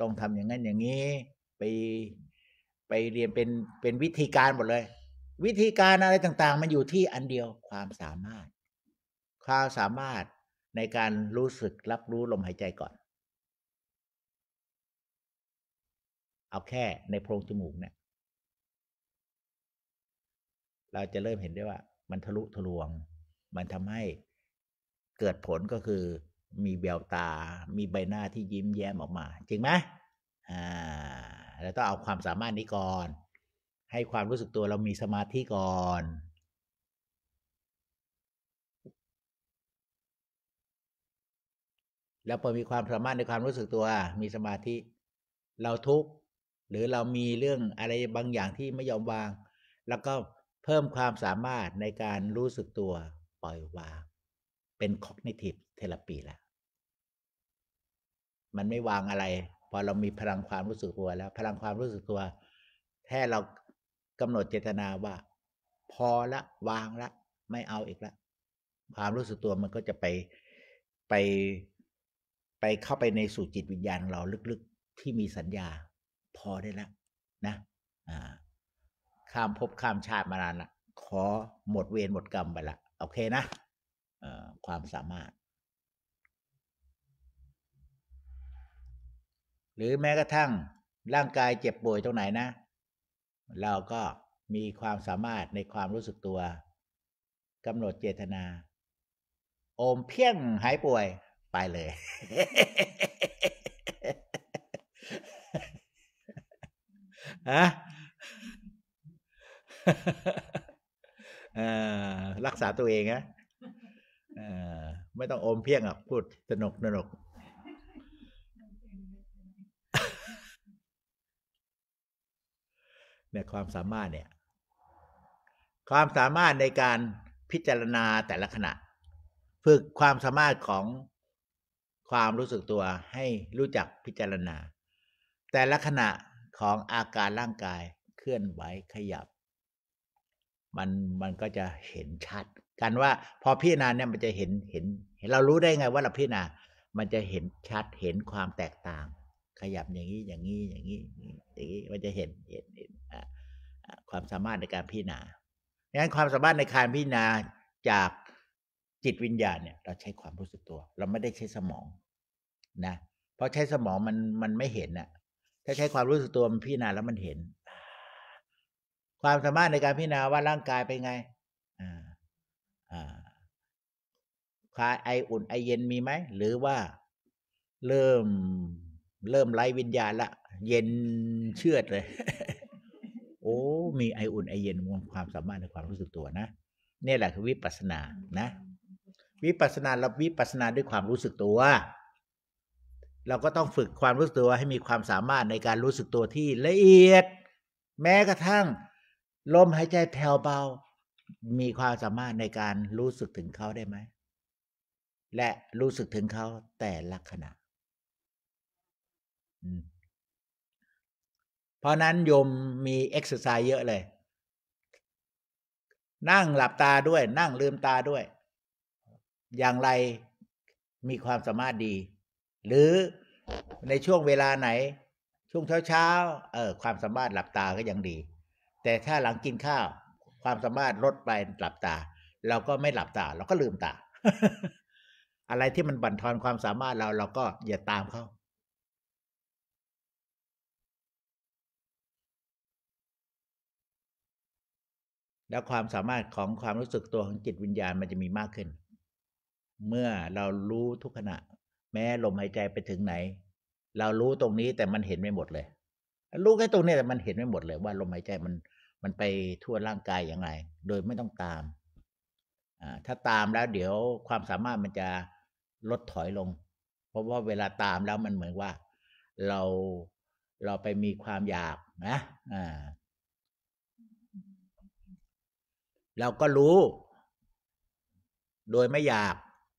ต้องทำอย่างนั้นอย่างนี้ ไปไปเรียนเป็น เป็นวิธีการหมดเลย วิธีการอะไรต่าง ๆ มันอยู่ที่อันเดียวความสามารถความสามารถในการรู้สึกรับรู้ ลมหายใจก่อน เอาแค่ในโพรงจมูกเนี่ย เราจะเริ่มเห็นได้ว่ามันทะลุทะลวง มันทำให้เกิดผลก็คือมีแววตา มีใบหน้าที่ยิ้มแย้มออกมา จริงไหมอ่าเราต้องเอาความสามารถนี้ก่อนให้ความรู้สึกตัวเรามีสมาธิก่อน แล้วพอมีความสามารถในความรู้สึกตัว มีสมาธิเราทุกข์หรือเรามีเรื่องอะไรบางอย่างที่ไม่ยอมวาง แล้วก็เพิ่มความสามารถในการรู้สึกตัว ปล่อยวาง เป็น cognitive therapy แล้วมันไม่วางอะไรพอเรามีพลังความรู้สึกตัวแล้ว พลังความรู้สึกตัวแค่เรากำหนดเจตนาว่า พอละ วางละไม่เอาอีกละ ความรู้สึกตัวมันก็จะไปไป ไปเข้าไปในสู่จิตวิญญาณเราลึกๆที่มีสัญญาพอได้ละนะ อ่าข้ามภพข้ามชาติมานานละขอหมดเวรหมดกรรมไปละโอเคนะความสามารถหรือแม้กระทั่งร่างกายเจ็บป่วยตรงไหนนะ เราก็มีความสามารถในความรู้สึกตัวกำหนดเจตนา โอมเพียงหายป่วยไปเลยฮรักษาตัวเองนะไม่ต้องโอมเพียงอ่ะพูดสนุกสนุกเนี่ยความสามารถเนี่ยความสามารถในการพิจารณาแต่ละขณะ ฝึกความสามารถของความรู้สึกตัวให้รู้จักพิจารณา แต่ละขณะของอาการร่างกายเคลื่อนไหวขยับมันมันก็จะเห็นชัด กันว่าพอพิจารณาเนี่ยมันจะเห็น เห็นเรารู้ได้ไงว่าเราพิจารณามันจะเห็นชัดเห็นความแตกต่างขยับอย่างนี้อย่างนี้อย่างนี้อย่างนี้มันจะเห็นเห็นเห็นความสามารถในการพิจารณาดังนั้นความสามารถในการพิจารณาจากจิตวิญญาณเนี่ย เราใช้ความรู้สึกตัว เราไม่ได้ใช้สมอง นะเพราะใช้สมองมันมันไม่เห็นอ่ะ ถ้าใช้ความรู้สึกตัวมันพิจารณาแล้วมันเห็น ความสามารถในการพิจารณาว่าร่างกายเป็นไง อ่า อ่าคลายไออุ่นไอเย็นมีไหมหรือว่าเริ่มเริ่มไล่วิญญาณละเย็นเชื่อดเลย โอ้ มีไออุ่นไอเย็นมวลความสามารถในความรู้สึกตัวนะ เนี่ยแหละคือวิปัสสนานะ วิปัสสนาเราวิปัสสนาด้วยความรู้สึกตัวเราก็ต้องฝึกความรู้สึกตัวให้มีความสามารถในการรู้สึกตัวที่ละเอียด แม้กระทั่งลมหายใจแผ่วเบา มีความสามารถในการรู้สึกถึงเขาได้ไหมและรู้สึกถึงเขาแต่ละขณะเพราะนั้นโยมมีเอ็กซ์ไซส์เยอะเลย นั่งหลับตาด้วยนั่งลืมตาด้วย อย่างไรมีความสามารถดี หรือในช่วงเวลาไหน ช่วงเช้าเช้าเออความสามารถหลับตาก็ยังดี แต่ถ้าหลังกินข้าวความสามารถลดไปหลับตา เราก็ไม่หลับตา เราก็ลืมตา อะไรที่มันบั่นทอนความสามารถเรา เราก็อย่าตามเขาแล้วความสามารถของความรู้สึกตัวของจิตวิญญาณมันจะมีมากขึ้น เมื่อเรารู้ทุกขณะ แม้ลมหายใจไปถึงไหน เรารู้ตรงนี้แต่มันเห็นไม่หมดเลย รู้แค่ตรงนี้แต่มันเห็นไม่หมดเลย ว่าลมหายใจมันมันไปทั่วร่างกายอย่างไรโดยไม่ต้องตามถ้าตามแล้วเดี๋ยวความสามารถมันจะลดถอยลง เพราะว่าเวลาตามแล้วมันเหมือนว่า เราเราไปมีความอยากนะเราก็รู้ โดยไม่อยาก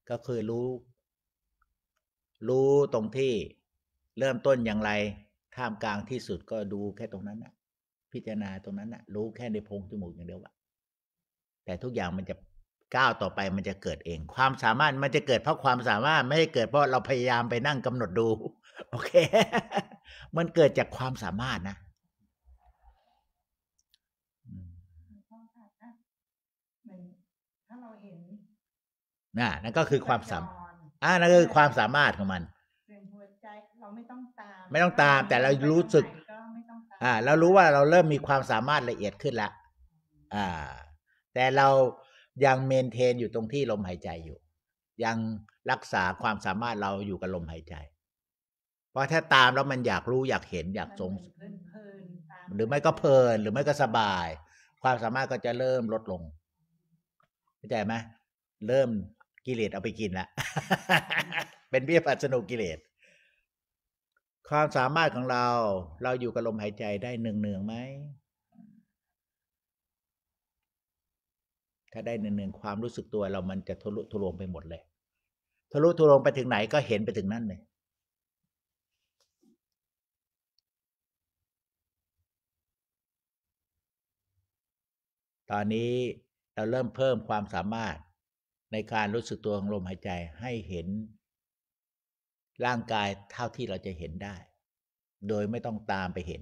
ก็คือรู้ รู้ตรงที่เริ่มต้นอย่างไร ท่ามกลางที่สุดก็ดูแค่ตรงนั้นนะพิจารณาตรงนั้นนะ รู้แค่ในพงจมูกอย่างเดียวอะแต่ทุกอย่างมันจะก้าวต่อไปมันจะเกิดเอง ความสามารถมันจะเกิดเพราะความสามารถไม่ได้เกิด เพราะเราพยายามไปนั่งกำหนดดู โอเค มันเกิดจากความสามารถนะนะนั่นก็คือความสามอ่านั่นคือ ความสามารถของมันไม่ต้องตาม ไม่ต้องตาม แต่เรารู้สึก อ่าเรารู้ว่าเราเริ่มมีความสามารถละเอียดขึ้นละ อ่า แต่เรายังเมนเทนอยู่ตรงที่ลมหายใจอยู่ ยังรักษาความสามารถเราอยู่กับลมหายใจ เพราะถ้าตามแล้วมันอยากรู้อยากเห็นอยากทรงหรือไม่ก็เพลินหรือไม่ก็สบาย ความสามารถก็จะเริ่มลดลงเข้าใจไหมเริ่มกิเลสเอาไปกินละเป็นเบี้ยปัสนุกิเลส ความสามารถของเรา เราอยู่กับลมหายใจได้หนึ่งเนืองไหม ถ้าได้เนืองนงความรู้สึกตัวเรามันจะทะลุทะลวงไปหมดเลย ทะลุทะลวงไปถึงไหนก็เห็นไปถึงนั่นเลย ตอนนี้เราเริ่มเพิ่มความสามารถในการรู้สึกตัวของลมหายใจให้เห็น ร่างกายเท่าที่เราจะเห็นได้ โดยไม่ต้องตามไปเห็น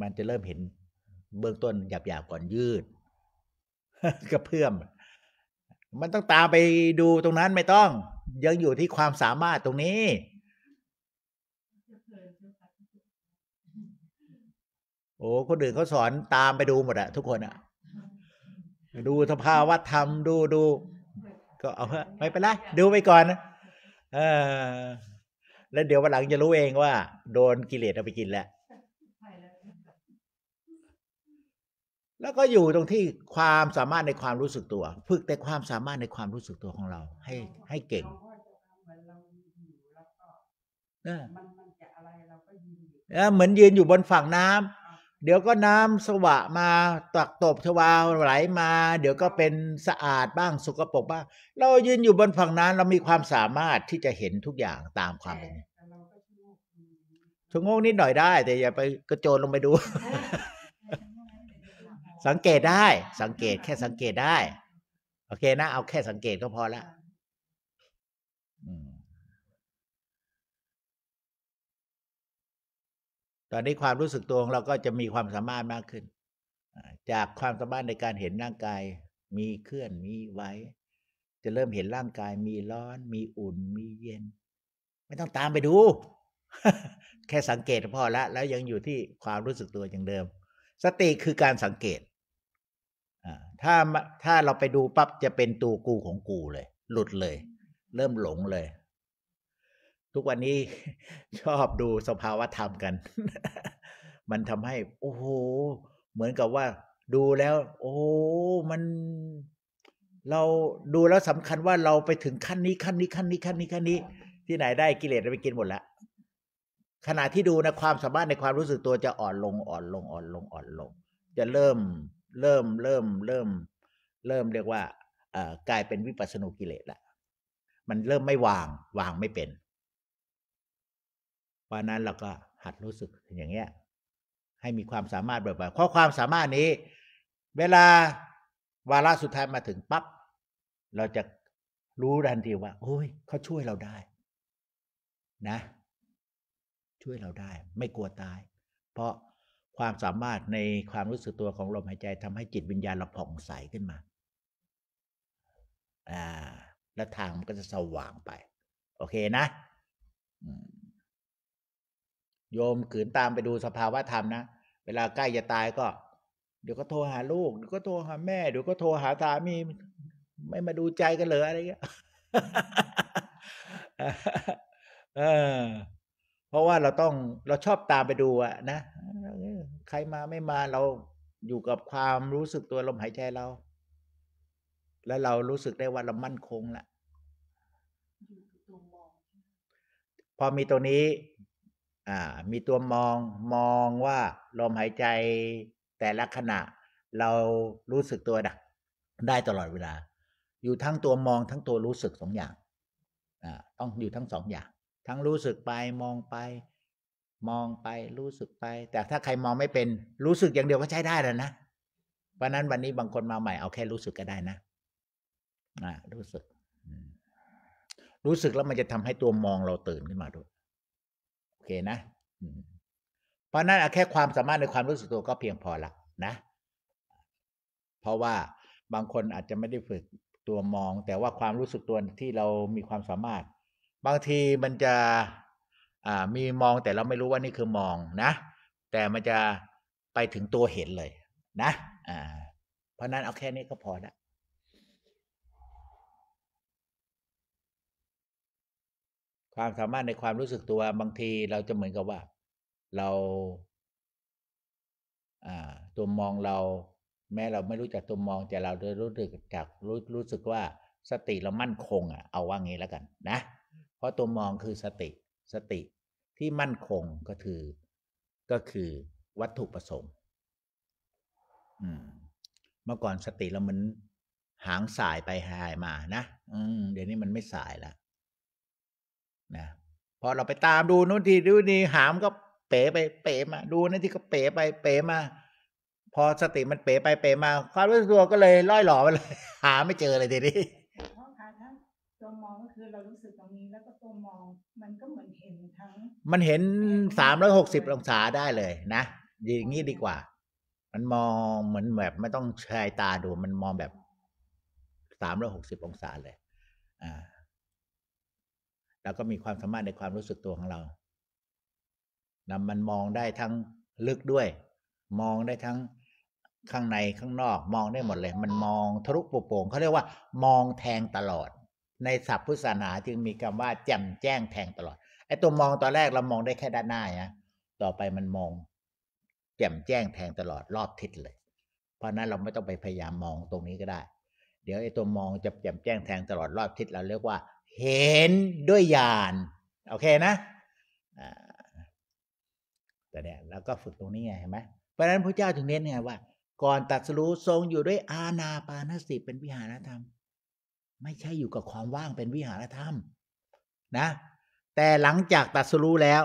มันจะเริ่มเห็นเบื้องต้นหยาบๆ ก่อนยืดกระเพื่อมมันต้องตามไปดูตรงนั้นไม่ต้อง ยังอยู่ที่ความสามารถตรงนี้โอ้คนอื่นเขาสอนตามไปดูหมดอะทุกคนอะดูสภาวะธรรม ดูดูก็เอาไม่ไปละดูไปก่อนเออแล้วเดี๋ยววันหลังจะรู้เองว่า โดนกิเลสเอาไปกินแล้ว แล้วก็อยู่ตรงที่ความสามารถในความรู้สึกตัวฝึกแต่ความสามารถในความรู้สึกตัวของเรา ให้ ให้เก่ง เออเหมือนยืนอยู่บนฝั่งน้ำเดี๋ยวก็น้ำสวะมาตักตบชวาไหลมา เดี๋ยวก็เป็นสะอาดบ้างสุกปรกบ้างเรายืนอยู่บนฝั่งนั้น เรามีความสามารถที่จะเห็นทุกอย่างตามความเป็นชงงนิดหน่อยได้แต่อย่าไปกระโจนลงไปดู สังเกตได้ สังเกตแค่สังเกตได้โอเคนะ เอาแค่สังเกตก็พอละตอนนี้ความรู้สึกตัวของเราก็จะมีความสามารถมากขึ้นจากความสามารถในการเห็นร่างกาย มีเคลื่อนมีไหวจะเริ่มเห็นร่างกายมีร้อน มีอุ่นมีเย็น ไม่ต้องตามไปดู แค่สังเกตพอละแล้วยังอยู่ที่ความรู้สึกตัวอย่างเดิม สติคือการสังเกต ถ้าถ้าเราไปดูปั๊บจะเป็นตัวกูของกูเลย หลุดเลย เริ่มหลงเลยทุกวันนี้ชอบดูสภาวะธรรมกัน มันทำให้ โอ้โหเหมือนกับว่าดูแล้ว โอ้ มัน เราดูแล้วสำคัญว่าเราไปถึงขั้นนี้ขั้นนี้ขั้นนี้ขั้นนี้ขั้นนี้ ที่ไหนได้กิเลสไปกินหมดละขณะที่ดูนะความสามารถในความรู้สึกตัวจะอ่อนลงอ่อนลงอ่อนลงอ่อนลง จะเริ่มเริ่มเริ่ม เริ่มเริ่มเรียกว่ากลายเป็นวิปัสสนุกิเลสละ มันเริ่มไม่วาง วางไม่เป็นราะนั้นเราก็หัดรู้สึกอย่างเงี้ย ให้มีความสามารถบ่อยๆเพราะความสามารถนี้ เวลา วาระสุดท้ายมาถึงปับ๊บเราจะรู้ทันทีว่า โอ้ย เขาช่วยเราได้ นะ ช่วยเราได้ ไม่กลัวตาย เพราะความสามารถในความรู้สึกตัวของลมหายใจทำให้จิตวิญญาณเราผ่องใสขึ้นมา อ่า และทางมันก็จะสว่างไปโอเคนะโยมขืนตามไปดูสภาวะธรรมนะ เวลาใกล้จะตายก็ เดี๋ยวก็โทรหาลูกเดี๋ยวก็โทรหาแม่เดี๋ยวก็โทรหาสามีไม่มาดูใจกันเลยอะไรเงี้ยเออเพราะว่าเราต้องเราชอบตามไปดูอะนะใครมาไม่มาเราอยู่กับความรู้สึกตัวลมหายใจเรา แล้วเรารู้สึกได้ว่าเรามั่นคงละพอมีตัวนี้อ่ามีตัวมองมองว่าลมหายใจแต่ละขณะเรารู้สึกตัวดักได้ตลอดเวลา อยู่ทั้งตัวมองทั้งตัวรู้สึกสองอย่างอ่าต้องอยู่ทั้งสองอย่าง ทั้งรู้สึกไปมองไป มองไปรู้สึกไป แต่ถ้าใครมองไม่เป็นรู้สึกอย่างเดียวก็ใช้ได้แล้วนะเพราะนั้นวันนี้บางคนมาใหม่เอาแค่รู้สึกก็ได้นะอ่ารู้สึก รู้สึกแล้วมันจะทำให้ตัวมองเราตื่นขึ้นมาด้วยโอเคนะเพราะนั้นแค่ความสามารถในความรู้สึกตัวก็เพียงพอละนะเพราะว่าบางคนอาจจะไม่ได้ฝึกตัวมองแต่ว่าความรู้สึกตัวที่เรามีความสามารถ บางทีมันจะมีมองแต่เราไม่รู้ว่านี่คือมอง นะแต่มันจะไปถึงตัวเห็นเลย นะเพราะนั้นเอาแค่นี้ก็พอละความสามารถในความรู้สึกตัวบางทีเราจะเหมือนกับว่า เราตัวมองเรา แม้เราไม่รู้จักตัวมอง แต่เราได้รู้สึกจากรู้รู้สึกว่า สติเรามั่นคง อ่ะ เอาว่างี้แล้วกันนะเพราะตัวมองคือสติ สติที่มั่นคงก็คือ ก็คือวัตถุประสงค์เมื่อก่อนสติเราเหมือนหางสายไปหายมา นะอืเดี๋ยวนี้มันไม่สาย แล้วนะพอเราไปตามดูนู่นทีดูนี่หามก็เป๋ไปเป๋มา ดูนั่นที่ก็เป๋ไปเป๋มา พอสติมันเป๋ไปเป๋มาความรู้สึกตัวก็เลยล่อยหล่อไปเลย หาไม่เจอเลยทีนี้ตัวมองก็คือเรารู้สึกตรงนี้แล้วก็ตัวมองมันก็เหมือนเห็นทั้ง มันเห็นสามร้อยหกสิบองศาได้เลยนะอย่างนี้ดีกว่า มันมองเหมือนแบบไม่ต้องใช้ตาดู มันมองแบบสามร้อยหกสิบองศาเลย อ่าเราก็มีความสามารถในความรู้สึกตัวของเรานำมันมองได้ทั้งลึกด้วย มองได้ทั้งข้างในข้างนอก มองได้หมดเลย มันมองทะลุปุโป่งเขาเรียกว่า มองแทงตลอด ในศัพท์พุทธศาสนาจึงมีคำว่าแจ่มแจ้งแทงตลอด ไอ้ตัวมองตอนแรกเรามองได้แค่ด้านหน้านะต่อไปมันมอง แจ่มแจ้งแทงตลอดรอบทิศเลย เพราะนั้นเราไม่ต้องไปพยายามมองตรงนี้ก็ได้ เดี๋ยวไอ้ตัวมองจะแจ่มแจ้งแทงตลอดรอบทิศเราเรียกว่าเห็นด้วยญาณโอเคนะแต่เนี่ยเราก็ฝึกตรงนี้ไงเห็นไหมเพราะฉะนั้นพระเจ้าถึงเน้นไงว่า ก่อนตัดสู้ทรงอยู่ด้วยอาณาปานสิเป็นวิหารธรรม ไม่ใช่อยู่กับความว่างเป็นวิหารธรรม นะ แต่หลังจากตัดสู้แล้ว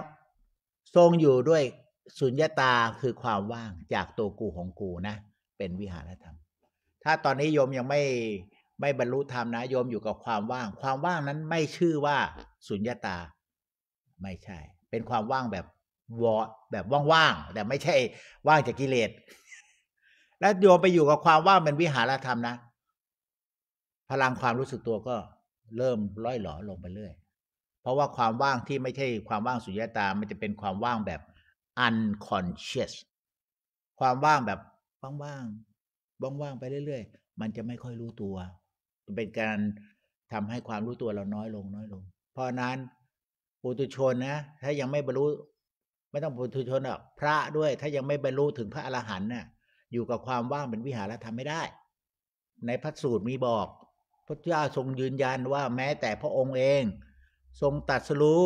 ทรงอยู่ด้วยสุญญาตาคือความว่างจากตัวกูของกูนะเป็นวิหารธรรม ถ้าตอนนี้โยมยังไม่ไม่บรรลุธรรมนะโยมอยู่กับความว่าง ความว่างนั้น ไม่ชื่อว่าสุญญาตา ไม่ใช่ เป็นความว่างแบบวอแบบว่างๆแต่ไม่ใช่ว่างจากกิเลสแล้วโยมไปอยู่กับความว่าง เป็นวิหารธรรมนะพลังความรู้สึกตัวก็เริ่มร้อยหลอลงไปเรื่อยเพราะว่าความว่างที่ไม่ใช่ความว่างสุญญตา มันจะเป็นความว่างแบบ unconscious ความว่างแบบว่างๆว่างๆไปเรื่อย ๆ มันจะไม่ค่อยรู้ตัวเป็นการทำให้ความรู้ตัวเราน้อยลง น้อยลง เพราะนั้นปุถุชนนะ ถ้ายังไม่บรรลุไม่ต้องปุถุชนหรอกพระด้วย ถ้ายังไม่บรรลุถึงพระอรหันต์น่ะอยู่กับความว่างเป็นวิหารธรรมไม่ได้ ในพระสูตร มีบอก พระเจ้าทรงยืนยันว่าแม้แต่พระองค์เอง ทรงตัดสรู้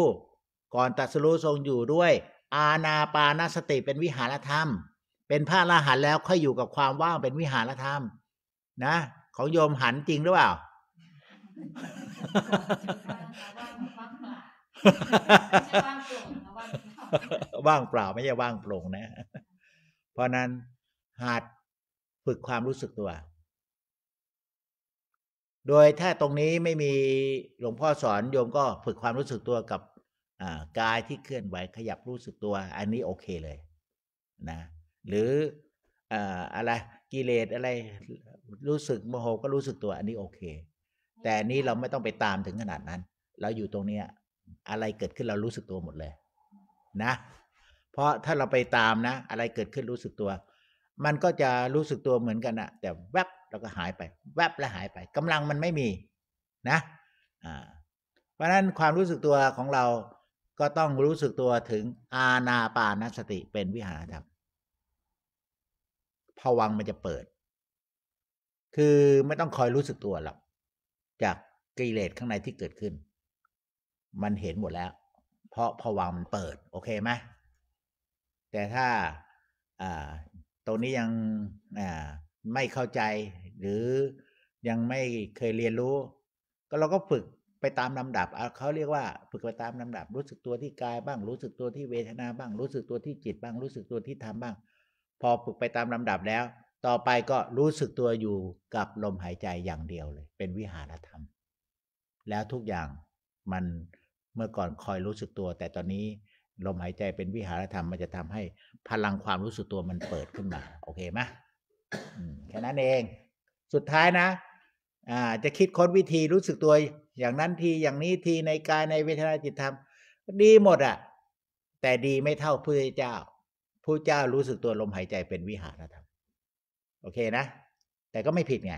ก่อนตัดสรู้ทรงอยู่ด้วย อาณาปานาสติเป็นวิหารธรรม เป็นพระอรหันต์แล้วค่อยอยู่กับความว่างเป็นวิหารธรรม นะของโยมหันจริงหรือเปล่า ว่างเปล่าไม่ใช่ว่างโปร่งนะ เพราะนั้นหัดฝึกความรู้สึกตัว โดยถ้าตรงนี้ไม่มีหลวงพ่อสอน โยมก็ฝึกความรู้สึกตัวกับกายที่เคลื่อนไหวขยับรู้สึกตัว อันนี้โอเคเลย นะ หรืออะไรกิเลสอะไรรู้สึกโมโหก็รู้สึกตัวอันนี้โอเค แต่นนี้เราไม่ต้องไปตามถึงขนาดนั้น เราอยู่ตรงเนี้ยอะไรเกิดขึ้นเรารู้สึกตัวหมดเลย นะ เพราะถ้าเราไปตามนะ อะไรเกิดขึ้นรู้สึกตัว มันก็จะรู้สึกตัวเหมือนกันนะแต่แวบเราก็หายไป แวบแล้วหายไป กำลังมันไม่มีนะอ่าเพราะฉะนั้นความรู้สึกตัวของเราก็ต้องรู้สึกตัวถึงอาณาปานสติเป็นวิหารธรรมผวังมันจะเปิดคือไม่ต้องคอยรู้สึกตัวหรอกจากกิเลสข้างในที่เกิดขึ้น มันเห็นหมดแล้ว เพราะพอวางมันเปิด โอเคไหมแต่ถ้าอ่าตรงนี้ยังอ่าไม่เข้าใจ หรือยังไม่เคยเรียนรู้ก็เราก็ฝึกไปตามลำดับ เขาเรียกว่าฝึกไปตามลำดับ รู้สึกตัวที่กายบ้างรู้สึกตัวที่เวทนาบ้าง รู้สึกตัวที่จิตบ้างรู้สึกตัวที่ธรรมบ้าง พอฝึกไปตามลำดับแล้วต่อไปก็รู้สึกตัวอยู่กับลมหายใจอย่างเดียวเลย เป็นวิหารธรรม แล้วทุกอย่างมันเมื่อก่อนคอยรู้สึกตัว แต่ตอนนี้ลมหายใจเป็นวิหารธรรมมันจะทำให้พลังความรู้สึกตัวมันเปิดขึ้นมา โอเคไหมแค่นั้นเอง สุดท้ายนะ อ่าจะคิดค้นวิธีรู้สึกตัวอย่างนั้นทีอย่างนี้ทีในกายในเวทนาจิตธรรม ดีหมดอะ่ะ แต่ดีไม่เท่าพระเจ้าพระเจ้ารู้สึกตัวลมหายใจเป็นวิหารธรรมโอเคนะ แต่ก็ไม่ผิดไง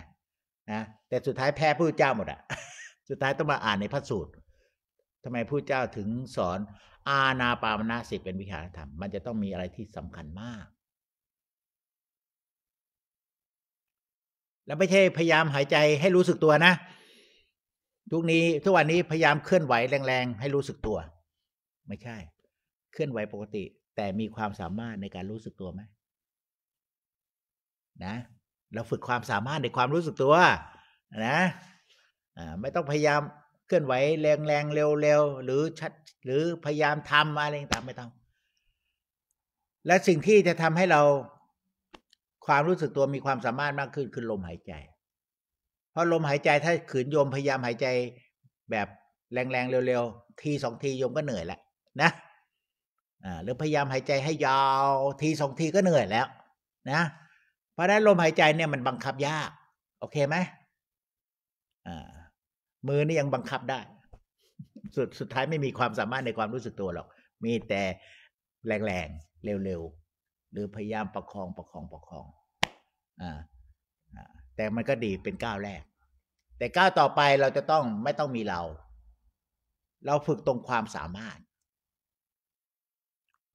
นะ แต่สุดท้ายแพ้พู้เจ้าหมดอะสุดท้ายต้องมาอ่านในพระสูตร ทำไมพู้เจ้าถึงสอน อาณาปามนาสิเป็นวิหารธรรม มันจะต้องมีอะไรที่สำคัญมาก แล้วไม่ใช่พยายามหายใจให้รู้สึกตัวนะ ทุกนี้ทุกวันนี้พยายามเคลื่อนไหวแรง ๆ ให้รู้สึกตัว ไม่ใช่ เคลื่อนไหวปกติ แต่มีความสามารถในการรู้สึกตัวไหมนะเราฝึกความสามารถในความรู้สึกตัว นะไม่ต้องพยายามเคลื่อนไหว แรงแรงเร็วๆหรือชัด หรือพยายามทำอะไรต่างไม่ต้องและสิ่งที่จะทำให้เรา ความรู้สึกตัวมีความสามารถมากขึ้นคือลมหายใจ เพราะลมหายใจถ้าขืนโยมพยายามหายใจแบบแรงแรงเร็วๆทีสองทีโยมก็เหนื่อยแล้วนะหรือพยายามหายใจให้ยาวทีสองทีก็เหนื่อยแล้ว นะเพราะนั้นลมหายใจเนี่ยมันบังคับยากโอเคไหมอ่า มือนี่ยังบังคับได้ สุดสุดท้ายไม่มีความสามารถในความรู้สึกตัวหรอก มีแต่แรงแรงเร็วๆ หรือพยายามประคองประคองประคองอ่าแต่มันก็ดีเป็นก้าวแรก แต่ก้าวต่อไปเราจะต้องไม่ต้องมีเรา เราฝึกตรงความสามารถ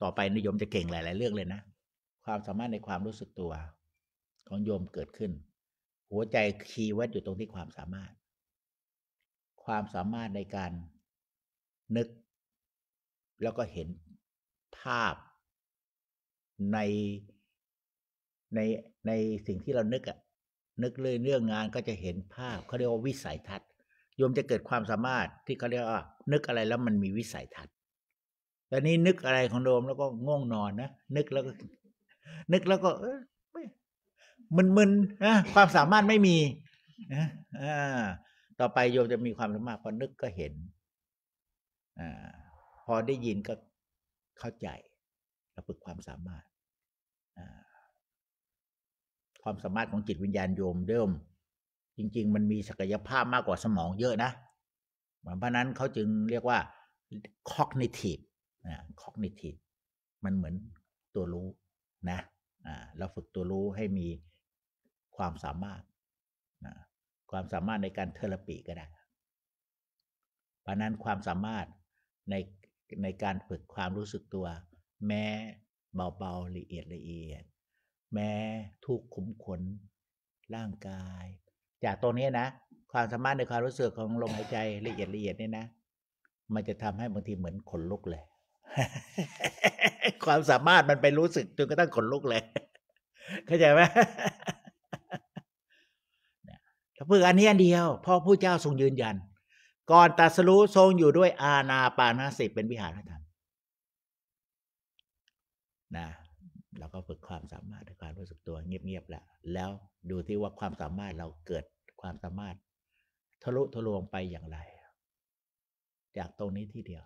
ต่อไปนิยมจะเก่งหลายๆเรื่องเลยนะความสามารถในความรู้สึกตัวของโยมเกิดขึ้น หัวใจคีย์วัดอยู่ตรงที่ความสามารถ ความสามารถในการนึก แล้วก็เห็นภาพในในในสิ่งที่เรานึกอะนึกเรื่องเรื่องงานก็จะเห็นภาพเขาเรียกว่าวิสัยทัศน์โยมจะเกิดความสามารถที่เขาเรียกว่านึกอะไรแล้วมันมีวิสัยทัศน์แต่นี้นึกอะไรของโยมแล้วก็ง่วงนอนนะนึกแล้วก็นึกแล้วก็มึนมึนนะความสามารถไม่มีนะต่อไปโยมจะมีความสามารถพอนึกก็เห็นอพอได้ยินก็เข้าใจเราฝึกความสามารถความสามารถของจิตวิญญาณโยมเดิม จริง ๆ มันมีศักยภาพมากกว่าสมองเยอะนะเพราะนั้นเขาจึงเรียกว่า cognitive cognitive มันเหมือนตัวรู้นะ อ่า เราฝึกตัวรู้ให้มีความสามารถนะความสามารถในการ เทเลปีก็ได้เพราะนั้นความสามารถในในการฝึกความรู้สึกตัว แม้เบาๆละเอียดละเอียด แม้ทุกขุมขนร่างกาย จากตรงนี้นะความสามารถในความรู้สึกของลมหายใจละเอียดละเอียดนี่นะ มันจะทำให้บางทีเหมือนขนลุกเลย ความสามารถมันไปรู้สึกจนกระทั่งขนลุกเลย เข้าใจไหมเพื่ออันนี้อันเดียวพ่อผู้เจ้าทรงยืนยัน ก่อนตัสรู้ทรงอยู่ด้วยอาณาปานาสิเป็นวิหารธรรมนะเราก็ฝึกความสามารถด้วการรู้สึกตัวเงียบๆแล้วแล้วดูที่ว่าความสามารถเราเกิดความสามารถทะลุทะลวงไปอย่างไร จากตรงนี้ที่เดียว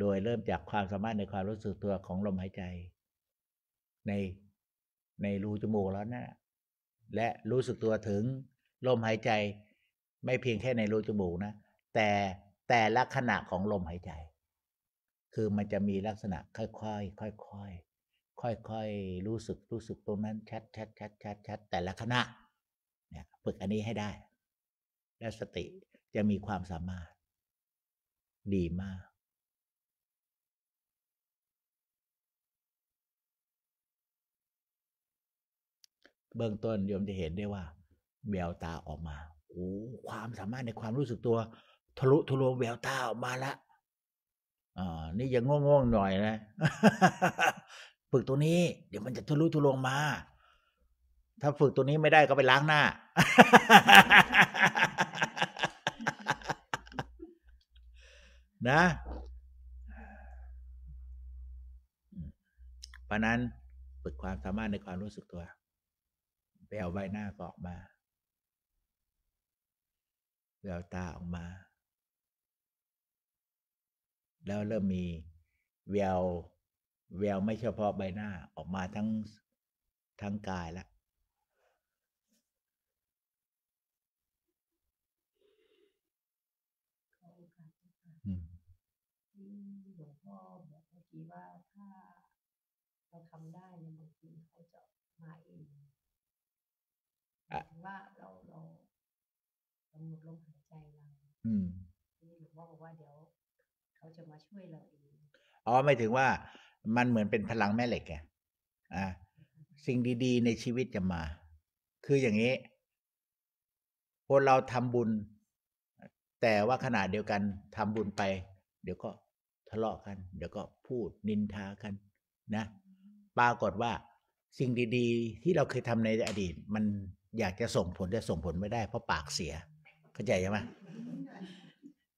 โดยเริ่มจากความสามารถในความรู้สึกตัวของลมหายใจ ในในรูจมูกแล้วน่ะและรู้สึกตัวถึงลมหายใจไม่เพียงแค่ในรูจมูกนะ แต่แต่ละขณะของลมหายใจ คือมันจะมีลักษณะค่อยๆ ค่อยๆค่อยๆรู้สึก รู้สึกตรงนั้นชัดชัดชัดชัดชัดแต่ละขณะ เนี่ยฝึกอันนี้ให้ได้ และสติจะมีความสามารถดีมากเบื้องต้นโยมจะเห็นได้ว่าแววตาออกมา โอ้ ความสามารถในความรู้สึกตัวทะลุทะลวงแววตาออกมาละ อ่า นี่ยังง่วงๆหน่อยนะ ฝึกตัวนี้เดี๋ยวมันจะทะลุทะลวงมา ถ้าฝึกตัวนี้ไม่ได้ก็ไปล้างหน้า นะเพราะนั้นฝึกความสามารถในความรู้สึกตัวไปเอาใบหน้าออกมาเอาตาออกมา แล้วเริ่มมีแวว แววไม่เฉพาะใบหน้า ออกมาทั้งทั้งกายละวที่หลวงพ่อบอกเมื่อกี้ว่าถ้าเราทำได้ว่าเราเรากำหนดลมหายใจเราอืมหลวงพ่อบอกว่าเดี๋ยวเขาจะมาช่วยเราเองอ๋อไม่ถึงว่ามันเหมือนเป็นพลังแม่เหล็กไงอ่า สิ่งดีๆ ในชีวิตจะมา คืออย่างนี้คนเราทำบุญ แต่ว่าขนาดเดียวกันทำบุญไป เดี๋ยวก็ทะเลาะกัน เดี๋ยวก็พูดนินทากัน นะปรากฏว่า สิ่งดีๆ ที่เราเคยทำในอดีต มันอยากจะส่งผลแต่ส่งผลไม่ได้เพราะปากเสีย เข้าใจไหม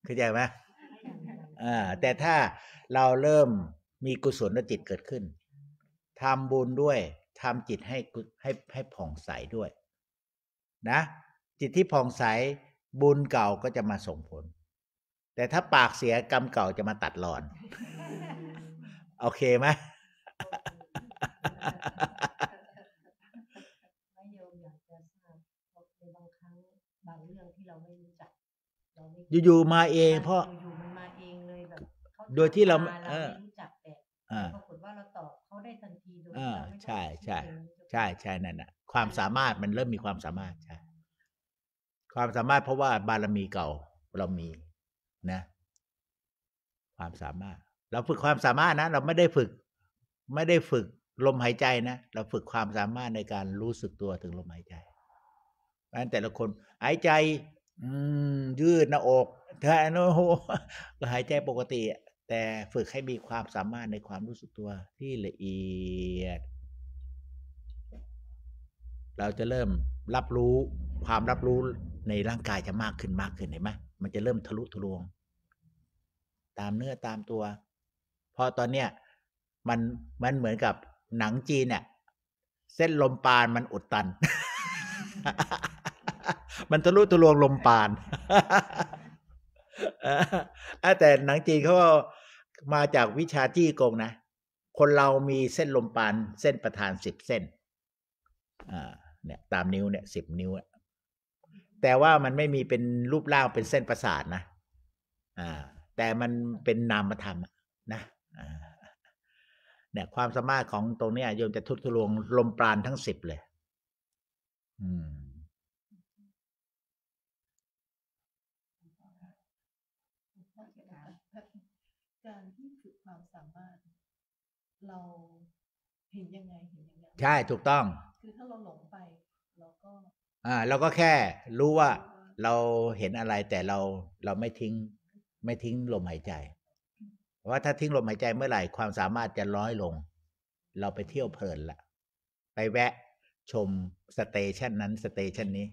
เข้าใจไหมอ่าแต่ถ้าเราเริ่มมีกุศลจิตเกิดขึ้นทำบุญด้วยทำจิตให้ให้ให้ผ่องใสด้วย นะจิตที่ผ่องใสบุญเก่าก็จะมาส่งผล แต่ถ้าปากเสียกรรมเก่าจะมาตัดหลอน โอเคไหมอยู่ๆมาเองพยู่มาเองเพราะโดยที่เรา เออ่รู้จักแต่อ่าปรากฏว่าเราตอบเขาได้ทันทีโดยใช่ ใช่ใช่ใช่นั่นน่ะ ความสามารถมันเริ่มมีความสามารถ ใช่ ความสามารถ เพราะว่าบารมีเก่า เรามีนะความสามารถ เราฝึกความสามารถนะ เราไม่ได้ฝึก ไม่ได้ฝึกลมหายใจนะ เราฝึกความสามารถในการรู้สึกตัวถึงลมหายใจเพราะฉะนั้นแต่ละคนหายใจยืดหน้าอกเธอโน้โหก็หายใจปกติ แต่ฝึกให้มีความสามารถในความรู้สึกตัวที่ละเอียด เราจะเริ่มรับรู้ ความรับรู้ในร่างกายจะมากขึ้นมากขึ้นเห็นไหม มันจะเริ่มทะลุทะลวง ตามเนื้อตามตัว พอตอนเนี้ยมันมันเหมือนกับหนังจีนเนี่ย เส้นลมปานมันอุดตันมันทะลุทะลวงลมปานแต่หนังจีนเขามาจากวิชาจี้กงนะ คนเรามีเส้นลมปานเส้นประธานสิบเส้น อ่า เนี่ย ตามนิ้วเนี่ยสิบนิ้ว แต่ว่ามันไม่มีเป็นรูปร่างเป็นเส้นประสาทนะอ่า แต่มันเป็นนามธรรมนะเนี่ย ความสามารถของตรงนี้โยมจะทุทะลวงลมปราณทั้งสิบเลย อืมเราเห็นยังไงเห็นยังไง ใช่ถูกต้องคือถ้าเราหลงไป เราก็ อ่า เราก็แค่ รู้ว่าเราเห็นอะไรแต่เราเราไม่ทิ้ง ไม่ทิ้งลมหายใจว่าถ้าทิ้งลมหายใจเมื่อไหร่ความสามารถจะร้อยลง เราไปเที่ยวเพลินละไปแวะ ชมสเตชันนั้นสเตชันนี้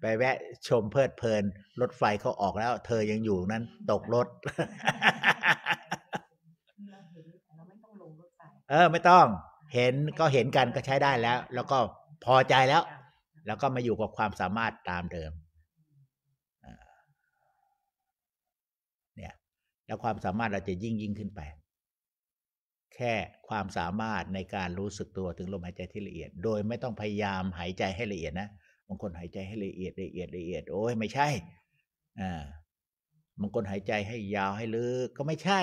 ไปแวะชมเพลิดเพลิน รถไฟเขาออกแล้ว เธอยังอยู่นั้น ตกรถเออไม่ต้องเห็นก็เห็นกันก็ใช้ได้แล้ว แล้วก็พอใจแล้ว แล้วก็มาอยู่กับความสามารถตามเดิมเนี่ยแล้วความสามารถเราจะยิ่งยิ่งขึ้นไป แค่ความสามารถในการรู้สึกตัวถึงลมหายใจที่ละเอียด โดยไม่ต้องพยายามหายใจให้ละเอียดนะบางคนหายใจให้ละเอียดละเอียดละเอียดโอ้ยไม่ใช่อ่าบางคนหายใจให้ยาวให้ลึกก็ไม่ใช่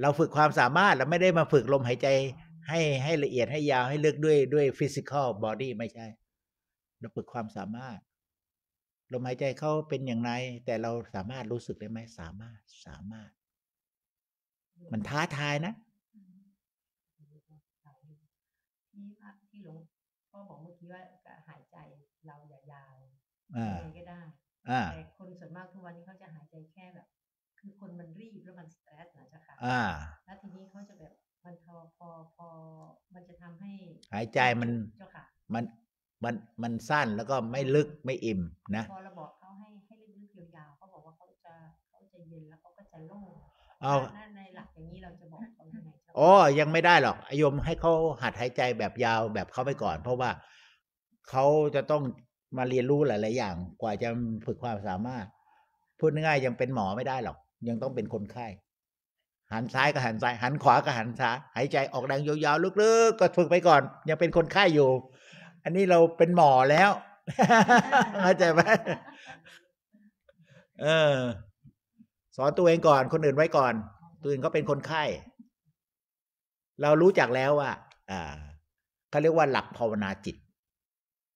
เราฝึกความสามารถเราไม่ได้มาฝึกลมหายใจให้ให้ละเอียดให้ยาวให้ลึกด้วยด้วยฟิสิกอลบอดี้ไม่ใช่ เราฝึกความสามารถ ลมหายใจเขาเป็นอย่างไรแต่เราสามารถรู้สึกได้ไหมสามารถสามารถ มันท้าทายนะี่หลวงพ่อบอกเมื่อกี้ว่าหายใจายาก็ได้แต่คนส่วนมากทุกวันนี้เขาจะหายใจแค่แบบคือคนมันรีบแล้วมันสเตรสนะเจ้าค่ะอ่าแล้วทีนี้เขาจะแบบมันพอพอพอมันจะทำให้ หายใจมันเจ้าค่ะ มัน มันมันสั้นแล้วก็ไม่ลึกไม่อิ่มนะพอเราบอกเขาให้ให้ลึกๆยาวเขาบอกว่าเขาจะเขาจะเย็นแล้วเขาก็จะโล่งเอาในหลักอย่างนี้เราจะบอกเขายังไงอ๋อยังไม่ได้หรอกอยมให้เขาหัดหายใจแบบยาวแบบเขาไปก่อนเพราะว่าเขาจะต้องมาเรียนรู้หลายๆอย่าง กว่าจะฝึกความสามารถ พูดง่ายยังเป็นหมอไม่ได้หรอกยังต้องเป็นคนไข้หันซ้ายก็หันซ้าย หันขวาก็หันซ้าย หายใจออกแรงยาวๆลึกๆ ก็ฝึกไปก่อน ยังเป็นคนไข้อยู่ อันนี้เราเป็นหมอแล้วเข้าใจไหมเออสอนตัวเองก่อน คนอื่นไว้ก่อน ตัวอื่นก็เป็นคนไข้เรารู้จักแล้วว่าอ่าเขาเรียกว่าหลักภาวนาจิต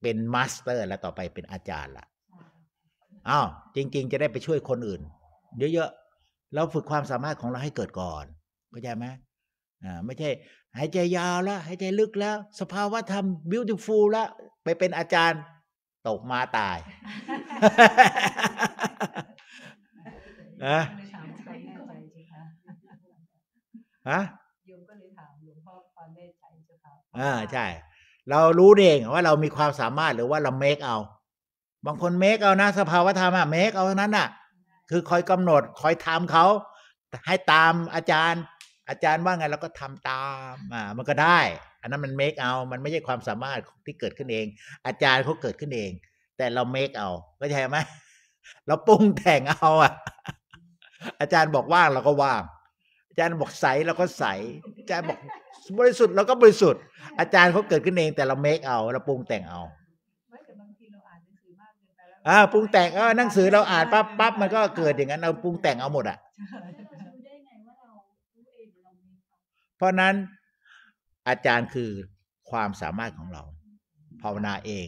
เป็นมาสเตอร์ แล้วต่อไปเป็นอาจารย์ละอ้าวจริงๆ จะได้ไปช่วยคนอื่น เยอะๆเราฝึกความสามารถของเราให้เกิดก่อนเข้าใจไหมอ่าไม่ใช่ หายใจยาวแล้ว หายใจลึกแล้ว สภาวะธรรมบิวต t i f u l แล้ว ไปเป็นอาจารย์ตกมาตายนะฮะยมก็เลยถามหลวงพ่อความได้ใจเจ้าค่ะอ่าใช่เรารู้เองว่าเรามีความสามารถ หรือว่าเราเมคเอาบางคนเมค เอานะ สภาวธรรมอะเมคเอาเท่านั้นอะคือ คอยกำหนดคอยทำเขาให้ตามอาจารย์ อาจารย์ว่าไงเราก็ทำตามอ่ามันก็ได้อันนั้นมันเมคเอามันไม่ใช่ความสามารถที่เกิดขึ้นเอง อาจารย์เขาเกิดขึ้นเอง แต่เราเมคเอาเข้าใจไหมเราปรุงแต่งเอาอ่ะ อาจารย์บอกว่างเราก็ว่างอาจารย์บอกใสเราก็ใสอาจารย์บอกบริสุทธิ์เราก็บริสุทธิ์ อาจารย์เขาเกิดขึ้นเองแต่เราเมคเอาเราปรุงแต่งเอาอ่าปรุงแต่งเออหนังสือเราอ่านปั๊บปั๊บมัน ก็เกิดอย่างนั้นเราปรุงแต่งเอาหมดอ่ะเพราะนั้นอาจารย์คือความสามารถของเราภาวนาเอง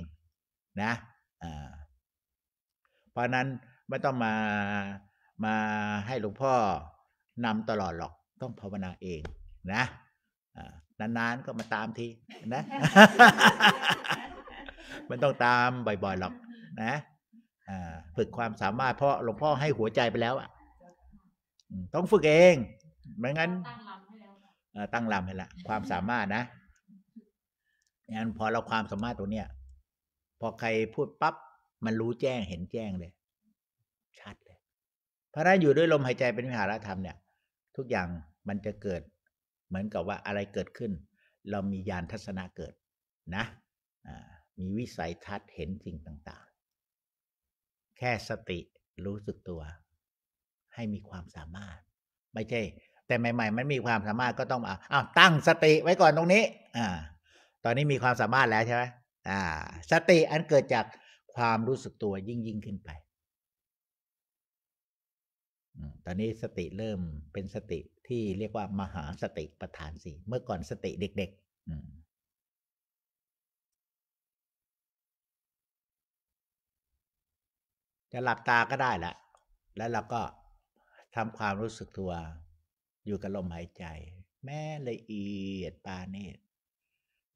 นะอ่าเพราะนั้นไม่ต้องมามาให้หลวงพ่อนำตลอดหรอกต้องภาวนาเองนะนานๆก็มาตามทีนะมันต้องตามบ่อยๆหรอก นะฝึกความสามารถเพราะหลวงพ่อให้หัวใจไปแล้วอ่ะต้องฝึกเองไม่งั้น ตั้งลำให้ละ ความสามารถนะงั้นพอเราความสามารถตรงเนี้ยพอใครพูดปั๊บมันรู้แจ้งเห็นแจ้งเลยชัดเลยพระนั้นอยู่ด้วยลมหายใจเป็นวิหารธรรมเนี่ยทุกอย่างมันจะเกิด เหมือนกับว่าอะไรเกิดขึ้น เรามียานทัศนะเกิดนะมีวิสัยทัศน์เห็นสิ่งต่างแค่สติรู้สึกตัว ให้มีความสามารถ ไม่ใช่ แต่ใหม่ๆมันมีความสามารถก็ต้องเอาเอาตั้งสติไว้ก่อนตรงนี้ อ่า ตอนนี้มีความสามารถแล้วใช่ไหมอ่า สติอันเกิดจากความรู้สึกตัวยิ่งยิ่งขึ้นไปตอนนี้สติเริ่มเป็นสติที่เรียกว่ามหาสติประธานสี่เมื่อก่อนสติเด็กๆจะหลับตาก็ได้และแล้วเราก็ทำความรู้สึกตัว อยู่กับลมหายใจ แม้ละเอียดปานีต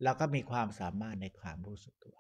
เราก็มีความสามารถในความรู้สึกตัว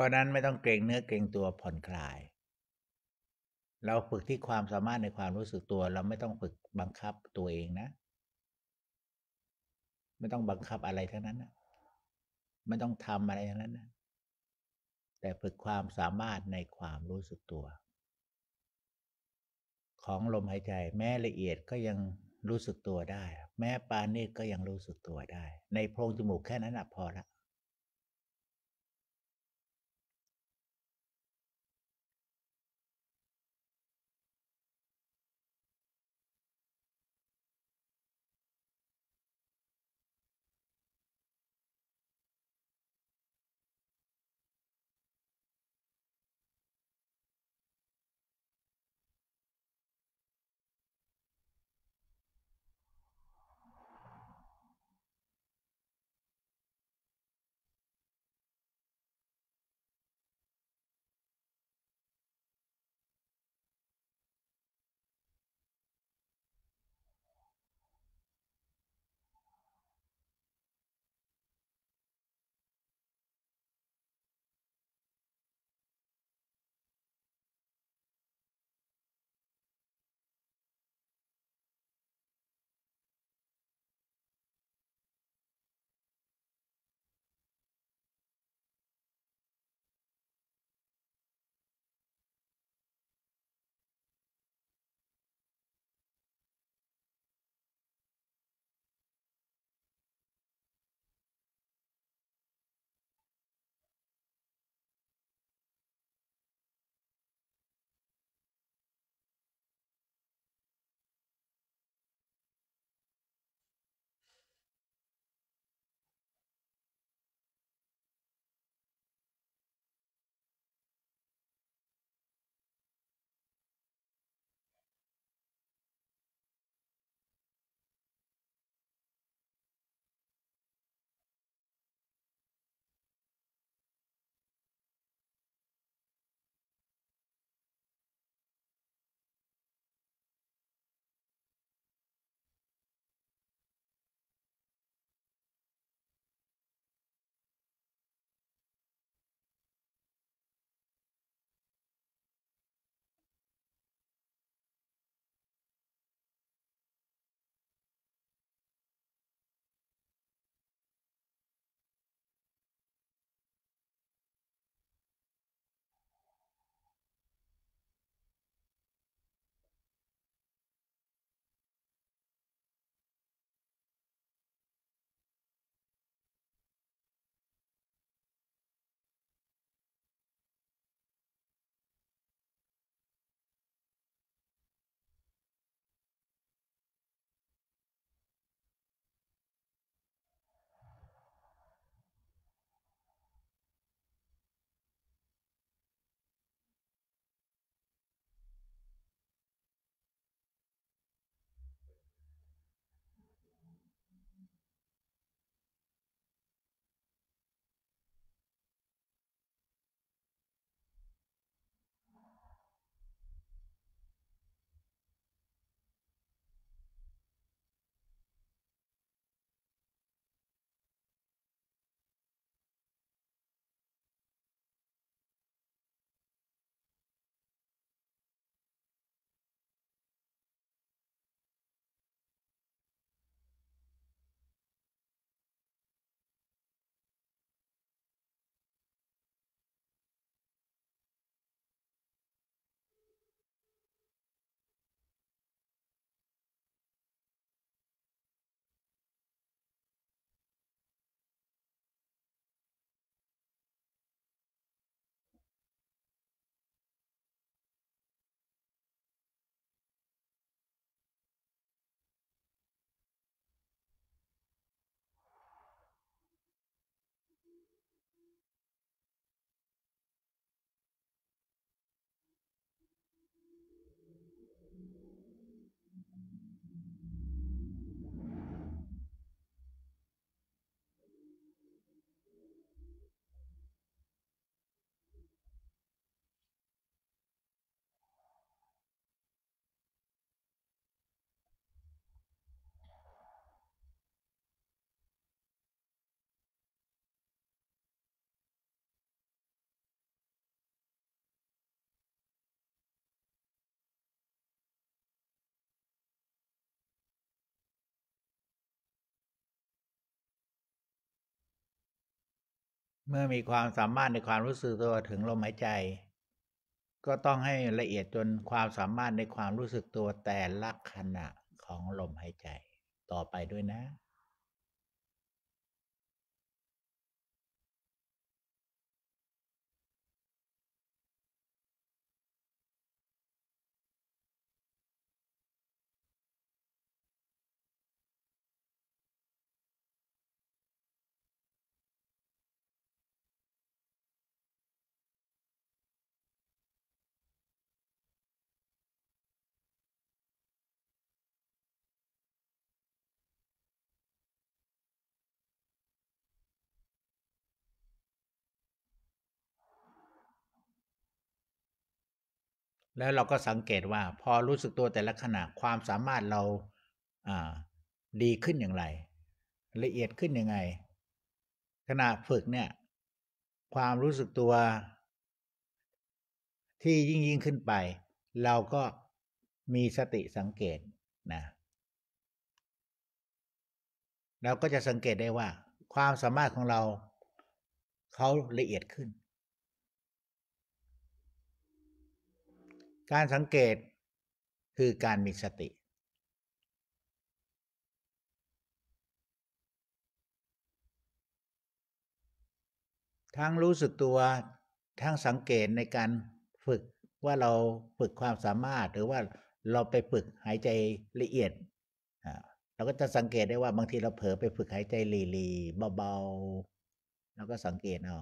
พราะนั้นไม่ต้องเกรงเนื้อเกรงตัวผ่อนคลาย เราฝึกที่ความสามารถในความรู้สึกตัว เราไม่ต้องฝึกบังคับตัวเองนะ ไม่ต้องบังคับอะไรทั้งนั้นนะไม่ต้องทำอะไรทั้งนั้นนะ แต่ฝึกความสามารถในความรู้สึกตัว ของลมหายใจแม้ละเอียดก็ยังรู้สึกตัวได้ แม้ปานนี่ก็ยังรู้สึกตัวได้ ในโพรงจมูกแค่นั้นอ่ะพอละเมื่อมีความสามารถในความรู้สึกตัวถึงลมหายใจ ก็ต้องให้ละเอียดจนความสามารถในความรู้สึกตัวแต่ละขณะของลมหายใจต่อไปด้วยนะแล้วเราก็สังเกตว่าพอรู้สึกตัวแต่ละขณะความสามารถเราดีขึ้นอย่างไร ละเอียดขึ้นยังไงขณะฝึกเนี่ย ความรู้สึกตัวที่ยิ่งยิ่งขึ้นไป เราก็มีสติสังเกตนะเราก็จะสังเกตได้ว่า ความสามารถของเราเขาละเอียดขึ้นการสังเกตคือการมีสติ ทั้งรู้สึกตัว ทั้งสังเกตในการฝึกว่าเราฝึกความสามารถหรือว่าเราไปฝึกหายใจละเอียดเราก็จะสังเกตได้ว่าบางทีเราเผลอไปฝึกหายใจลีๆเบาๆเราก็สังเกตเอา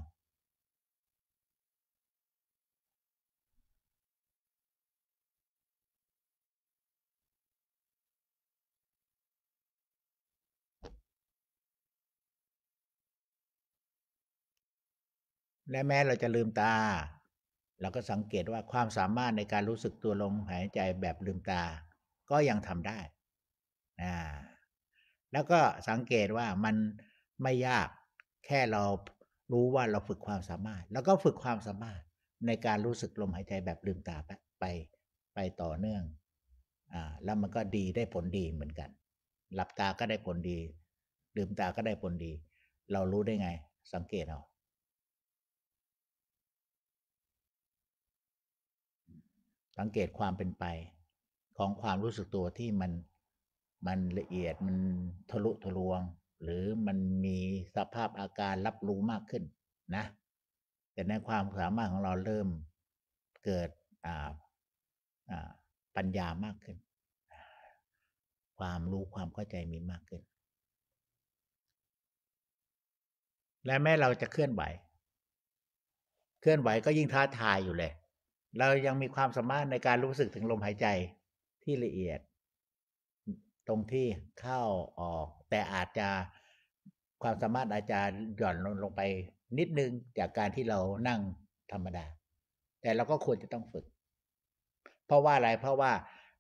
และแม้เราจะลืมตา เราก็สังเกตว่าความสามารถในการรู้สึกตัวลมหายใจแบบลืมตาก็ยังทำได้นะแล้วก็สังเกตว่ามันไม่ยากแค่เรารู้ว่าเราฝึกความสามารถ แล้วก็ฝึกความสามารถ ในการรู้สึกลมหายใจแบบลืมตาไปไปต่อเนื่องอ่าแล้วมันก็ดีได้ผลดีเหมือนกัน หลับตาก็ได้ผลดี ลืมตาก็ได้ผลดี เรารู้ได้ไง สังเกตเอาสังเกตความเป็นไปของความรู้สึกตัวที่มันมันละเอียดมันทะลุทะลวง หรือมันมีสภาพอาการรับรู้มากขึ้นนะ แต่ในความสามารถของเราเริ่มเกิดปัญญามากขึ้นความรู้ความเข้าใจมีมากขึ้น และแม้เราจะเคลื่อนไหว เคลื่อนไหวก็ยิ่งท้าทายอยู่เลยเรายังมีความสามารถในการรู้สึกถึงลมหายใจที่ละเอียด ตรงที่เข้าออก แต่อาจจะความสามารถอาจจะหย่อนลงลงไปนิดนึงจากการที่เรานั่งธรรมดา แต่เราก็ควรจะต้องฝึก เพราะว่าอะไร เพราะว่า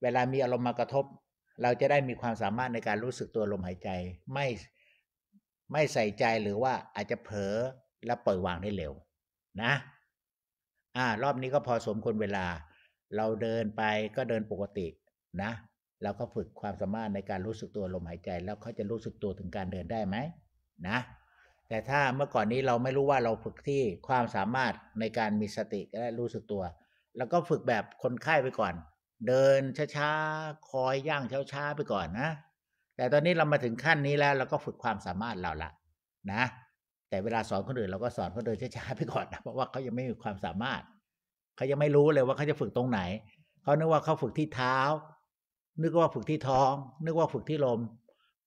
เวลามีอารมณ์มากระทบ เราจะได้มีความสามารถในการรู้สึกตัวลมหายใจไม่ไม่ใส่ใจหรือว่าอาจจะเผลอและปล่อยวางได้เร็ว นะอ่ารอบนี้ก็พอสมควรเวลา เราเดินไปก็เดินปกตินะเราก็ฝึกความสามารถในการรู้สึกตัวลมหายใจ แล้วเขาจะรู้สึกตัวถึงการเดินได้ไหมนะ แต่ถ้าเมื่อก่อนนี้เราไม่รู้ว่าเราฝึกที่ความสามารถในการมีสติและรู้สึกตัว แล้วก็ฝึกแบบคนไข้ไปก่อน เดินช้าๆคอยย่างช้าๆไปก่อนนะแต่ตอนนี้เรามาถึงขั้นนี้แล้ว เราก็ฝึกความสามารถเราละนะแต่เวลาสอนคนอื่นเราก็สอนคนอื่นช้าๆไปก่อนนะเพราะว่าเขายังไม่มีความสามารถ เขายังไม่รู้เลยว่าเขาจะฝึกตรงไหนเขานึกว่าเขาฝึกที่เท้า นึกว่าฝึกที่ท้อง นึกว่าฝึกที่ลม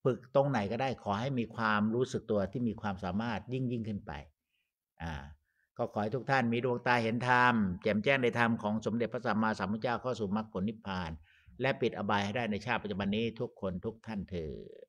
ฝึกตรงไหนก็ได้ ขอให้มีความรู้สึกตัวที่มีความสามารถยิ่งยิ่งขึ้นไป อ่า ก็ขอให้ทุกท่านมีดวงตาเห็นธรรมแจ่มแจ้งในธรรมของสมเด็จพระสัมมาสัมพุทธเจ้าเข้าสู่มรรคผลนิพพาน และปิดอบายให้ได้ในชาติปัจจุบันนี้ทุกคนทุกท่านเถิด